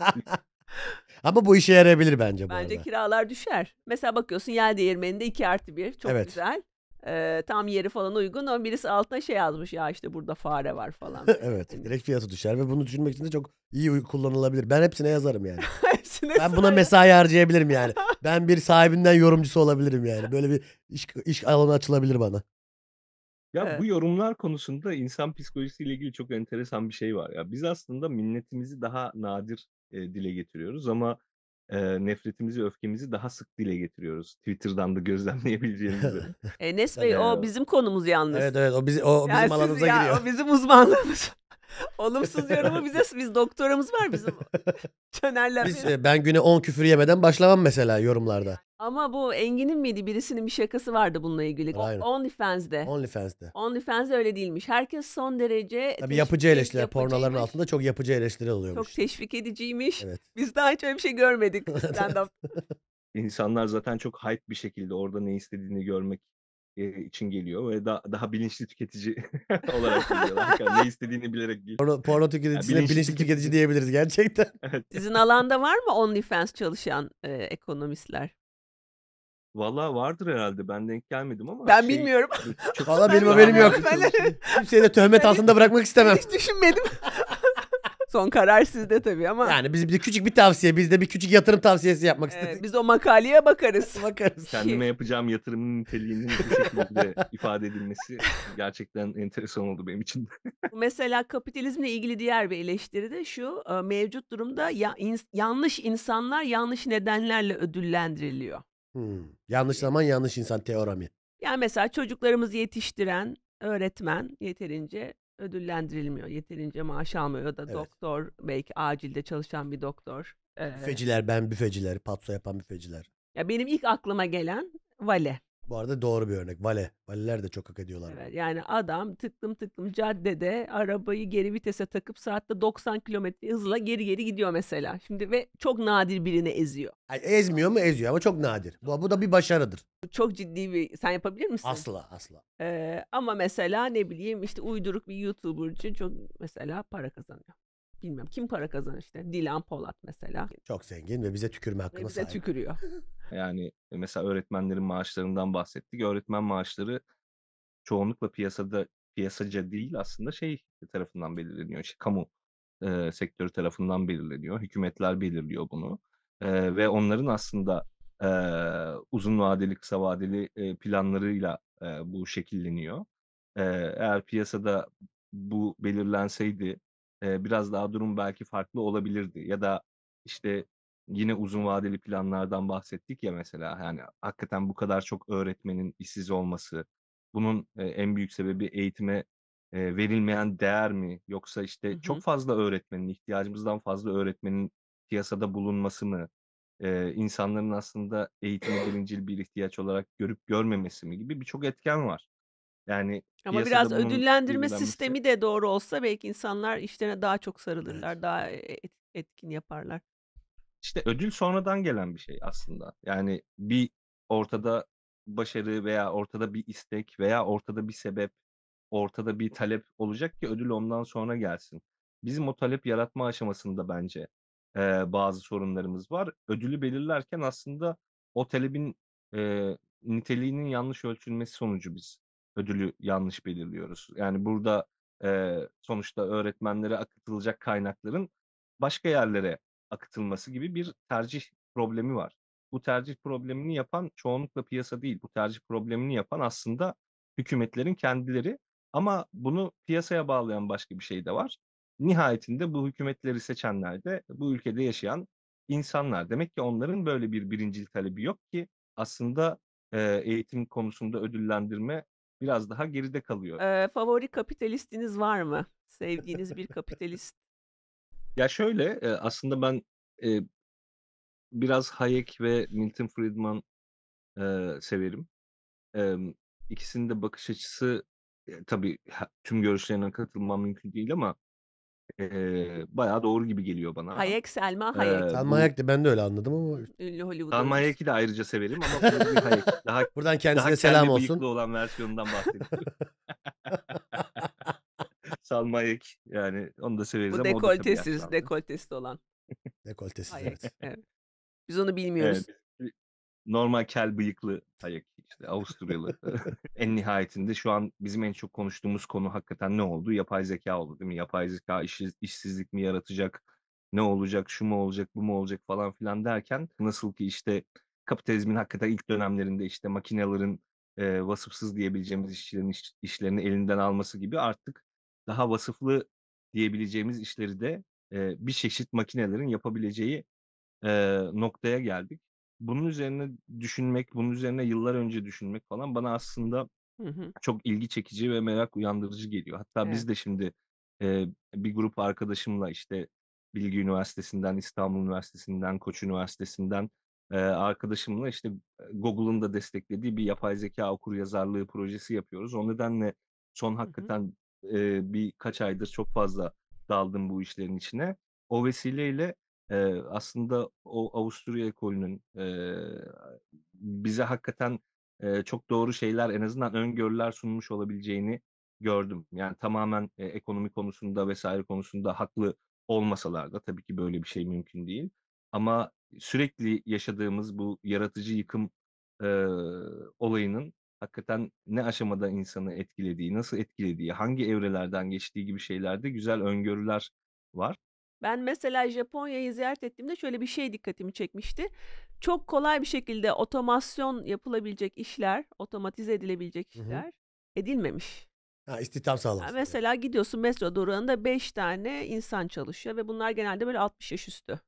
Ama bu işe yarayabilir bence bu Bence arada. kiralar düşer. Mesela bakıyorsun yel değirmeninde 2 artı 1 çok Evet. güzel e, tam yeri falan uygun. ama birisi altına şey yazmış ya işte burada fare var falan. evet hani direkt fiyatı düşer ve bunu düşünmek için de çok iyi kullanılabilir. Ben hepsine yazarım yani. hepsine ben buna mesai harcayabilirim yani. ben bir sahibinden yorumcusu olabilirim yani. Böyle bir iş, iş alanı açılabilir bana. Ya Evet. bu yorumlar konusunda insan psikolojisiyle ilgili çok enteresan bir şey var ya. Biz aslında minnetimizi daha nadir e, dile getiriyoruz ama e, nefretimizi, öfkemizi daha sık dile getiriyoruz. Twitter'dan da gözlemleyebileceğiniz üzere. Enes Bey o bizim konumuz yalnız. Evet evet o, bizi, o bizim yani alanımıza ya, giriyor. O bizim uzmanlığımız. Olumsuz yorumu bize biz doktorumuz var bizim. Çönerler. Biz, e, ben güne 10 küfür yemeden başlamam mesela yorumlarda. Ama bu Engin'in miydi birisinin bir şakası vardı bununla ilgili. Aynen. OnlyFans'de. OnlyFans'de. OnlyFans'de öyle değilmiş. Herkes son derece Tabii yapıcı eleştiriler yapıcıymış. pornoların altında çok yapıcı eleştiri alıyormuş. Çok teşvik ediciymiş. Evet. Biz daha hiç öyle bir şey görmedik stand İnsanlar zaten çok hype bir şekilde orada ne istediğini görmek e, için geliyor ve daha, daha bilinçli tüketici olarak geliyorlar. Yani ne istediğini bilerek geliyor. Porno, porno tüketicisine yani bilinçli, bilinçli tüketici diyebiliriz gerçekten. evet. Sizin alanda var mı OnlyFans çalışan e, ekonomistler? Valla vardır herhalde. Ben denk gelmedim ama. Ben şey, bilmiyorum. Çok Valla benim haberim yok. Kimseyi de töhmet altında bırakmak istemem. Hiç düşünmedim. Son karar sizde tabii ama. Yani biz bir küçük bir tavsiye, biz de bir küçük yatırım tavsiyesi yapmak ee, istedik. biz o makaleye bakarız. bakarız. Kendime yapacağım yatırımın niteliğinin bu şekilde ifade edilmesi gerçekten enteresan oldu benim için. Mesela kapitalizmle ilgili diğer bir eleştiri de şu. E, mevcut durumda ya, in, yanlış insanlar yanlış nedenlerle ödüllendiriliyor. Hmm. Yanlış zaman yanlış insan teoremi. Yani mesela çocuklarımızı yetiştiren öğretmen yeterince ödüllendirilmiyor. Yeterince maaş almıyor da Evet. doktor belki acilde çalışan bir doktor. Ee, Büfeciler ben büfeciler, patso yapan büfeciler. ya benim ilk aklıma gelen vale. Bu arada doğru bir örnek. Vale. Valiler de çok hak ediyorlar. Evet, yani adam tıklım tıklım caddede arabayı geri vitese takıp saatte 90 kilometre hızla geri geri gidiyor mesela. Şimdi ve çok nadir birini eziyor. Ay, ezmiyor mu? Eziyor ama çok nadir. Bu, bu da bir başarıdır. Çok ciddi bir... Sen yapabilir misin? Asla asla. Ee, ama mesela ne bileyim işte uyduruk bir youtuber için çok mesela para kazanıyor bilmiyorum kim para kazanır işte Dilan Polat mesela. Çok zengin ve bize tükürme hakkına Ve bize tükürüyor. Yani e, mesela öğretmenlerin maaşlarından bahsettik. Öğretmen maaşları çoğunlukla piyasada piyasaca değil aslında şey tarafından belirleniyor. İşte kamu e, sektörü tarafından belirleniyor. Hükümetler belirliyor bunu. E, ve onların aslında e, uzun vadeli, kısa vadeli e, planlarıyla e, bu şekilleniyor. E, eğer piyasada bu belirlenseydi biraz daha durum belki farklı olabilirdi. Ya da işte yine uzun vadeli planlardan bahsettik ya mesela yani hakikaten bu kadar çok öğretmenin işsiz olması bunun en büyük sebebi eğitime verilmeyen değer mi yoksa işte hı hı. çok fazla öğretmenin ihtiyacımızdan fazla öğretmenin piyasada bulunması mı insanların aslında eğitimi birincil bir ihtiyaç olarak görüp görmemesi mi gibi birçok etken var. Yani Ama biraz piyasada ödüllendirme uygulanması sistemi de doğru olsa belki insanlar işlerine daha çok Evet. sarılırlar, daha e, etkin yaparlar. İşte ödül sonradan gelen bir şey aslında. Yani bir ortada başarı veya ortada bir istek veya ortada bir sebep, ortada bir talep olacak ki ödül ondan sonra gelsin. Bizim o talep yaratma aşamasında bence, eee, bazı sorunlarımız var. Ödülü belirlerken aslında o talebin, eee, niteliğinin yanlış ölçülmesi sonucu biz ödülü yanlış belirliyoruz. Yani burada e, sonuçta öğretmenlere akıtılacak kaynakların başka yerlere akıtılması gibi bir tercih problemi var. Bu tercih problemini yapan çoğunlukla piyasa değil. Bu tercih problemini yapan aslında hükümetlerin kendileri ama bunu piyasaya bağlayan başka bir şey de var. Nihayetinde bu hükümetleri seçenler de bu ülkede yaşayan insanlar. Demek ki onların böyle bir birincil talebi yok ki aslında e, eğitim konusunda ödüllendirme biraz daha geride kalıyor. Ee, favori kapitalistiniz var mı? Sevdiğiniz bir kapitalist. Ya şöyle aslında ben e, biraz Hayek ve Milton Friedman e, severim. E, ikisinin de bakış açısı e, tabii tüm görüşlerine katılmam mümkün değil ama Eee, bayağı doğru gibi geliyor bana. Hayek, Selma Hayek. Eee, Selma bu Hayek'ti ben de öyle anladım ama Ünlü Hollywood Salma Hayek'i de ayrıca severim ama Hayek. Daha, buradan daha selam kendi olsun. bıyıklı olan versiyonundan bahsediyorum. Salma Hayek yani onu da severiz Bu ama o da dekoltesiz, dekoltesi olan Dekoltesiz evet. Evet. Biz onu bilmiyoruz. Evet, normal kel bıyıklı Hayek. İşte Avusturyalı. en nihayetinde şu an bizim en çok konuştuğumuz konu hakikaten ne oldu? Yapay zeka oldu değil mi? Yapay zeka işsiz, işsizlik mi yaratacak? Ne olacak? Şu mu olacak? Bu mu olacak? Falan filan derken nasıl ki işte kapitalizmin hakikaten ilk dönemlerinde işte makinelerin e, vasıfsız diyebileceğimiz işçilerin iş, işlerini elinden alması gibi artık daha vasıflı diyebileceğimiz işleri de e, bir çeşit makinelerin yapabileceği e, noktaya geldik bunun üzerine düşünmek, bunun üzerine yıllar önce düşünmek falan bana aslında Hı hı. çok ilgi çekici ve merak uyandırıcı geliyor. Hatta Evet. biz de şimdi e, bir grup arkadaşımla işte Bilgi Üniversitesi'nden, İstanbul Üniversitesi'nden, Koç Üniversitesi'nden e, arkadaşımla işte e, Google'ın da desteklediği bir yapay zeka okur yazarlığı projesi yapıyoruz. O nedenle son Hı hı. hakikaten bir kaç aydır çok fazla daldım bu işlerin içine. O vesileyle Eee, aslında o Avusturya ekolünün, eee, bize hakikaten, eee, çok doğru şeyler, en azından öngörüler sunmuş olabileceğini gördüm. Yani tamamen, eee, ekonomi konusunda vesaire konusunda haklı olmasalar da tabii ki böyle bir şey mümkün değil. Ama sürekli yaşadığımız bu yaratıcı yıkım, eee, olayının hakikaten ne aşamada insanı etkilediği, nasıl etkilediği, hangi evrelerden geçtiği gibi şeylerde güzel öngörüler var. Ben mesela Japonya'yı ziyaret ettiğimde şöyle bir şey dikkatimi çekmişti. Çok kolay bir şekilde otomasyon yapılabilecek işler, otomatize edilebilecek işler hı hı. edilmemiş. Ha, istihdam sağlamış. Mesela gidiyorsun metro durağında 5 tane insan çalışıyor ve bunlar genelde böyle 60 yaş üstü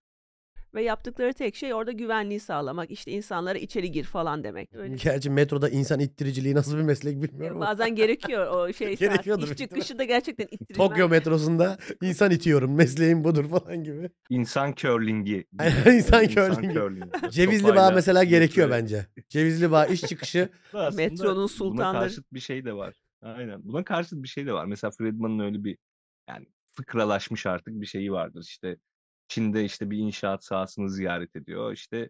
ve yaptıkları tek şey orada güvenliği sağlamak. İşte insanlara içeri gir falan demek. Öyle. Gerçi şey. metroda insan ittiriciliği nasıl bir meslek bilmiyorum. Bazen gerekiyor o şey. Gerekiyordur. İş çıkışı da gerçekten ittirilmek. Tokyo metrosunda insan itiyorum mesleğim budur falan gibi. İnsan curlingi. İnsan curlingi. Cevizli bağ mesela gerekiyor bence. Cevizli bağ iş çıkışı. Metronun sultanları. Buna karşıt bir şey de var. Aynen. Buna karşıt bir şey de var. Mesela Friedman'ın öyle bir yani fıkralaşmış artık bir şeyi vardır. İşte Çin'de işte bir inşaat sahasını ziyaret ediyor. İşte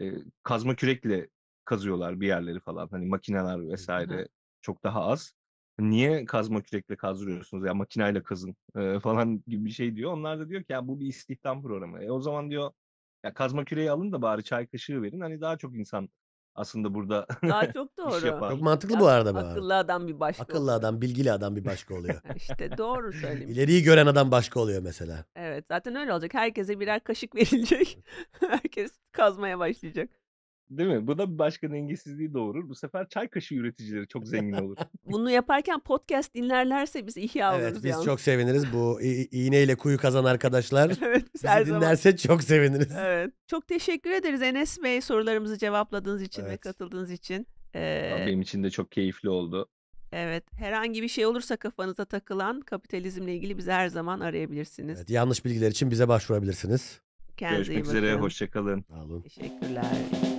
e, kazma kürekle kazıyorlar bir yerleri falan. Hani makineler vesaire çok daha az. Niye kazma kürekle kazdırıyorsunuz ya makinayla kazın e, falan gibi bir şey diyor. Onlar da diyor ki ya bu bir istihdam programı. E, o zaman diyor ya kazma küreği alın da bari çay kaşığı verin. Hani daha çok insan aslında burada daha çok iş doğru. Çok yapar. mantıklı bu arada bu arada. Akıllı adam bir başka Akıllı oluyor. adam, bilgili adam bir başka oluyor. İşte doğru söylemiş. İleriyi gören adam başka oluyor mesela. Evet zaten öyle olacak. Herkese birer kaşık verilecek. Herkes kazmaya başlayacak. Değil mi? Bu da bir başka dengesizliği doğurur. Bu sefer çay kaşığı üreticileri çok zengin olur. Bunu yaparken podcast dinlerlerse biz ihya oluruz Evet biz yalnız. çok seviniriz. Bu iğneyle kuyu kazan arkadaşlar evet, her dinlerse zaman. çok seviniriz. Evet. Çok teşekkür ederiz Enes Bey sorularımızı cevapladığınız için evet. ve katıldığınız için. Ee... Benim için de çok keyifli oldu. Evet. Herhangi bir şey olursa kafanıza takılan kapitalizmle ilgili bizi her zaman arayabilirsiniz. Evet, yanlış bilgiler için bize başvurabilirsiniz. Kendinize Görüşmek üzere. Hoşçakalın. Teşekkürler.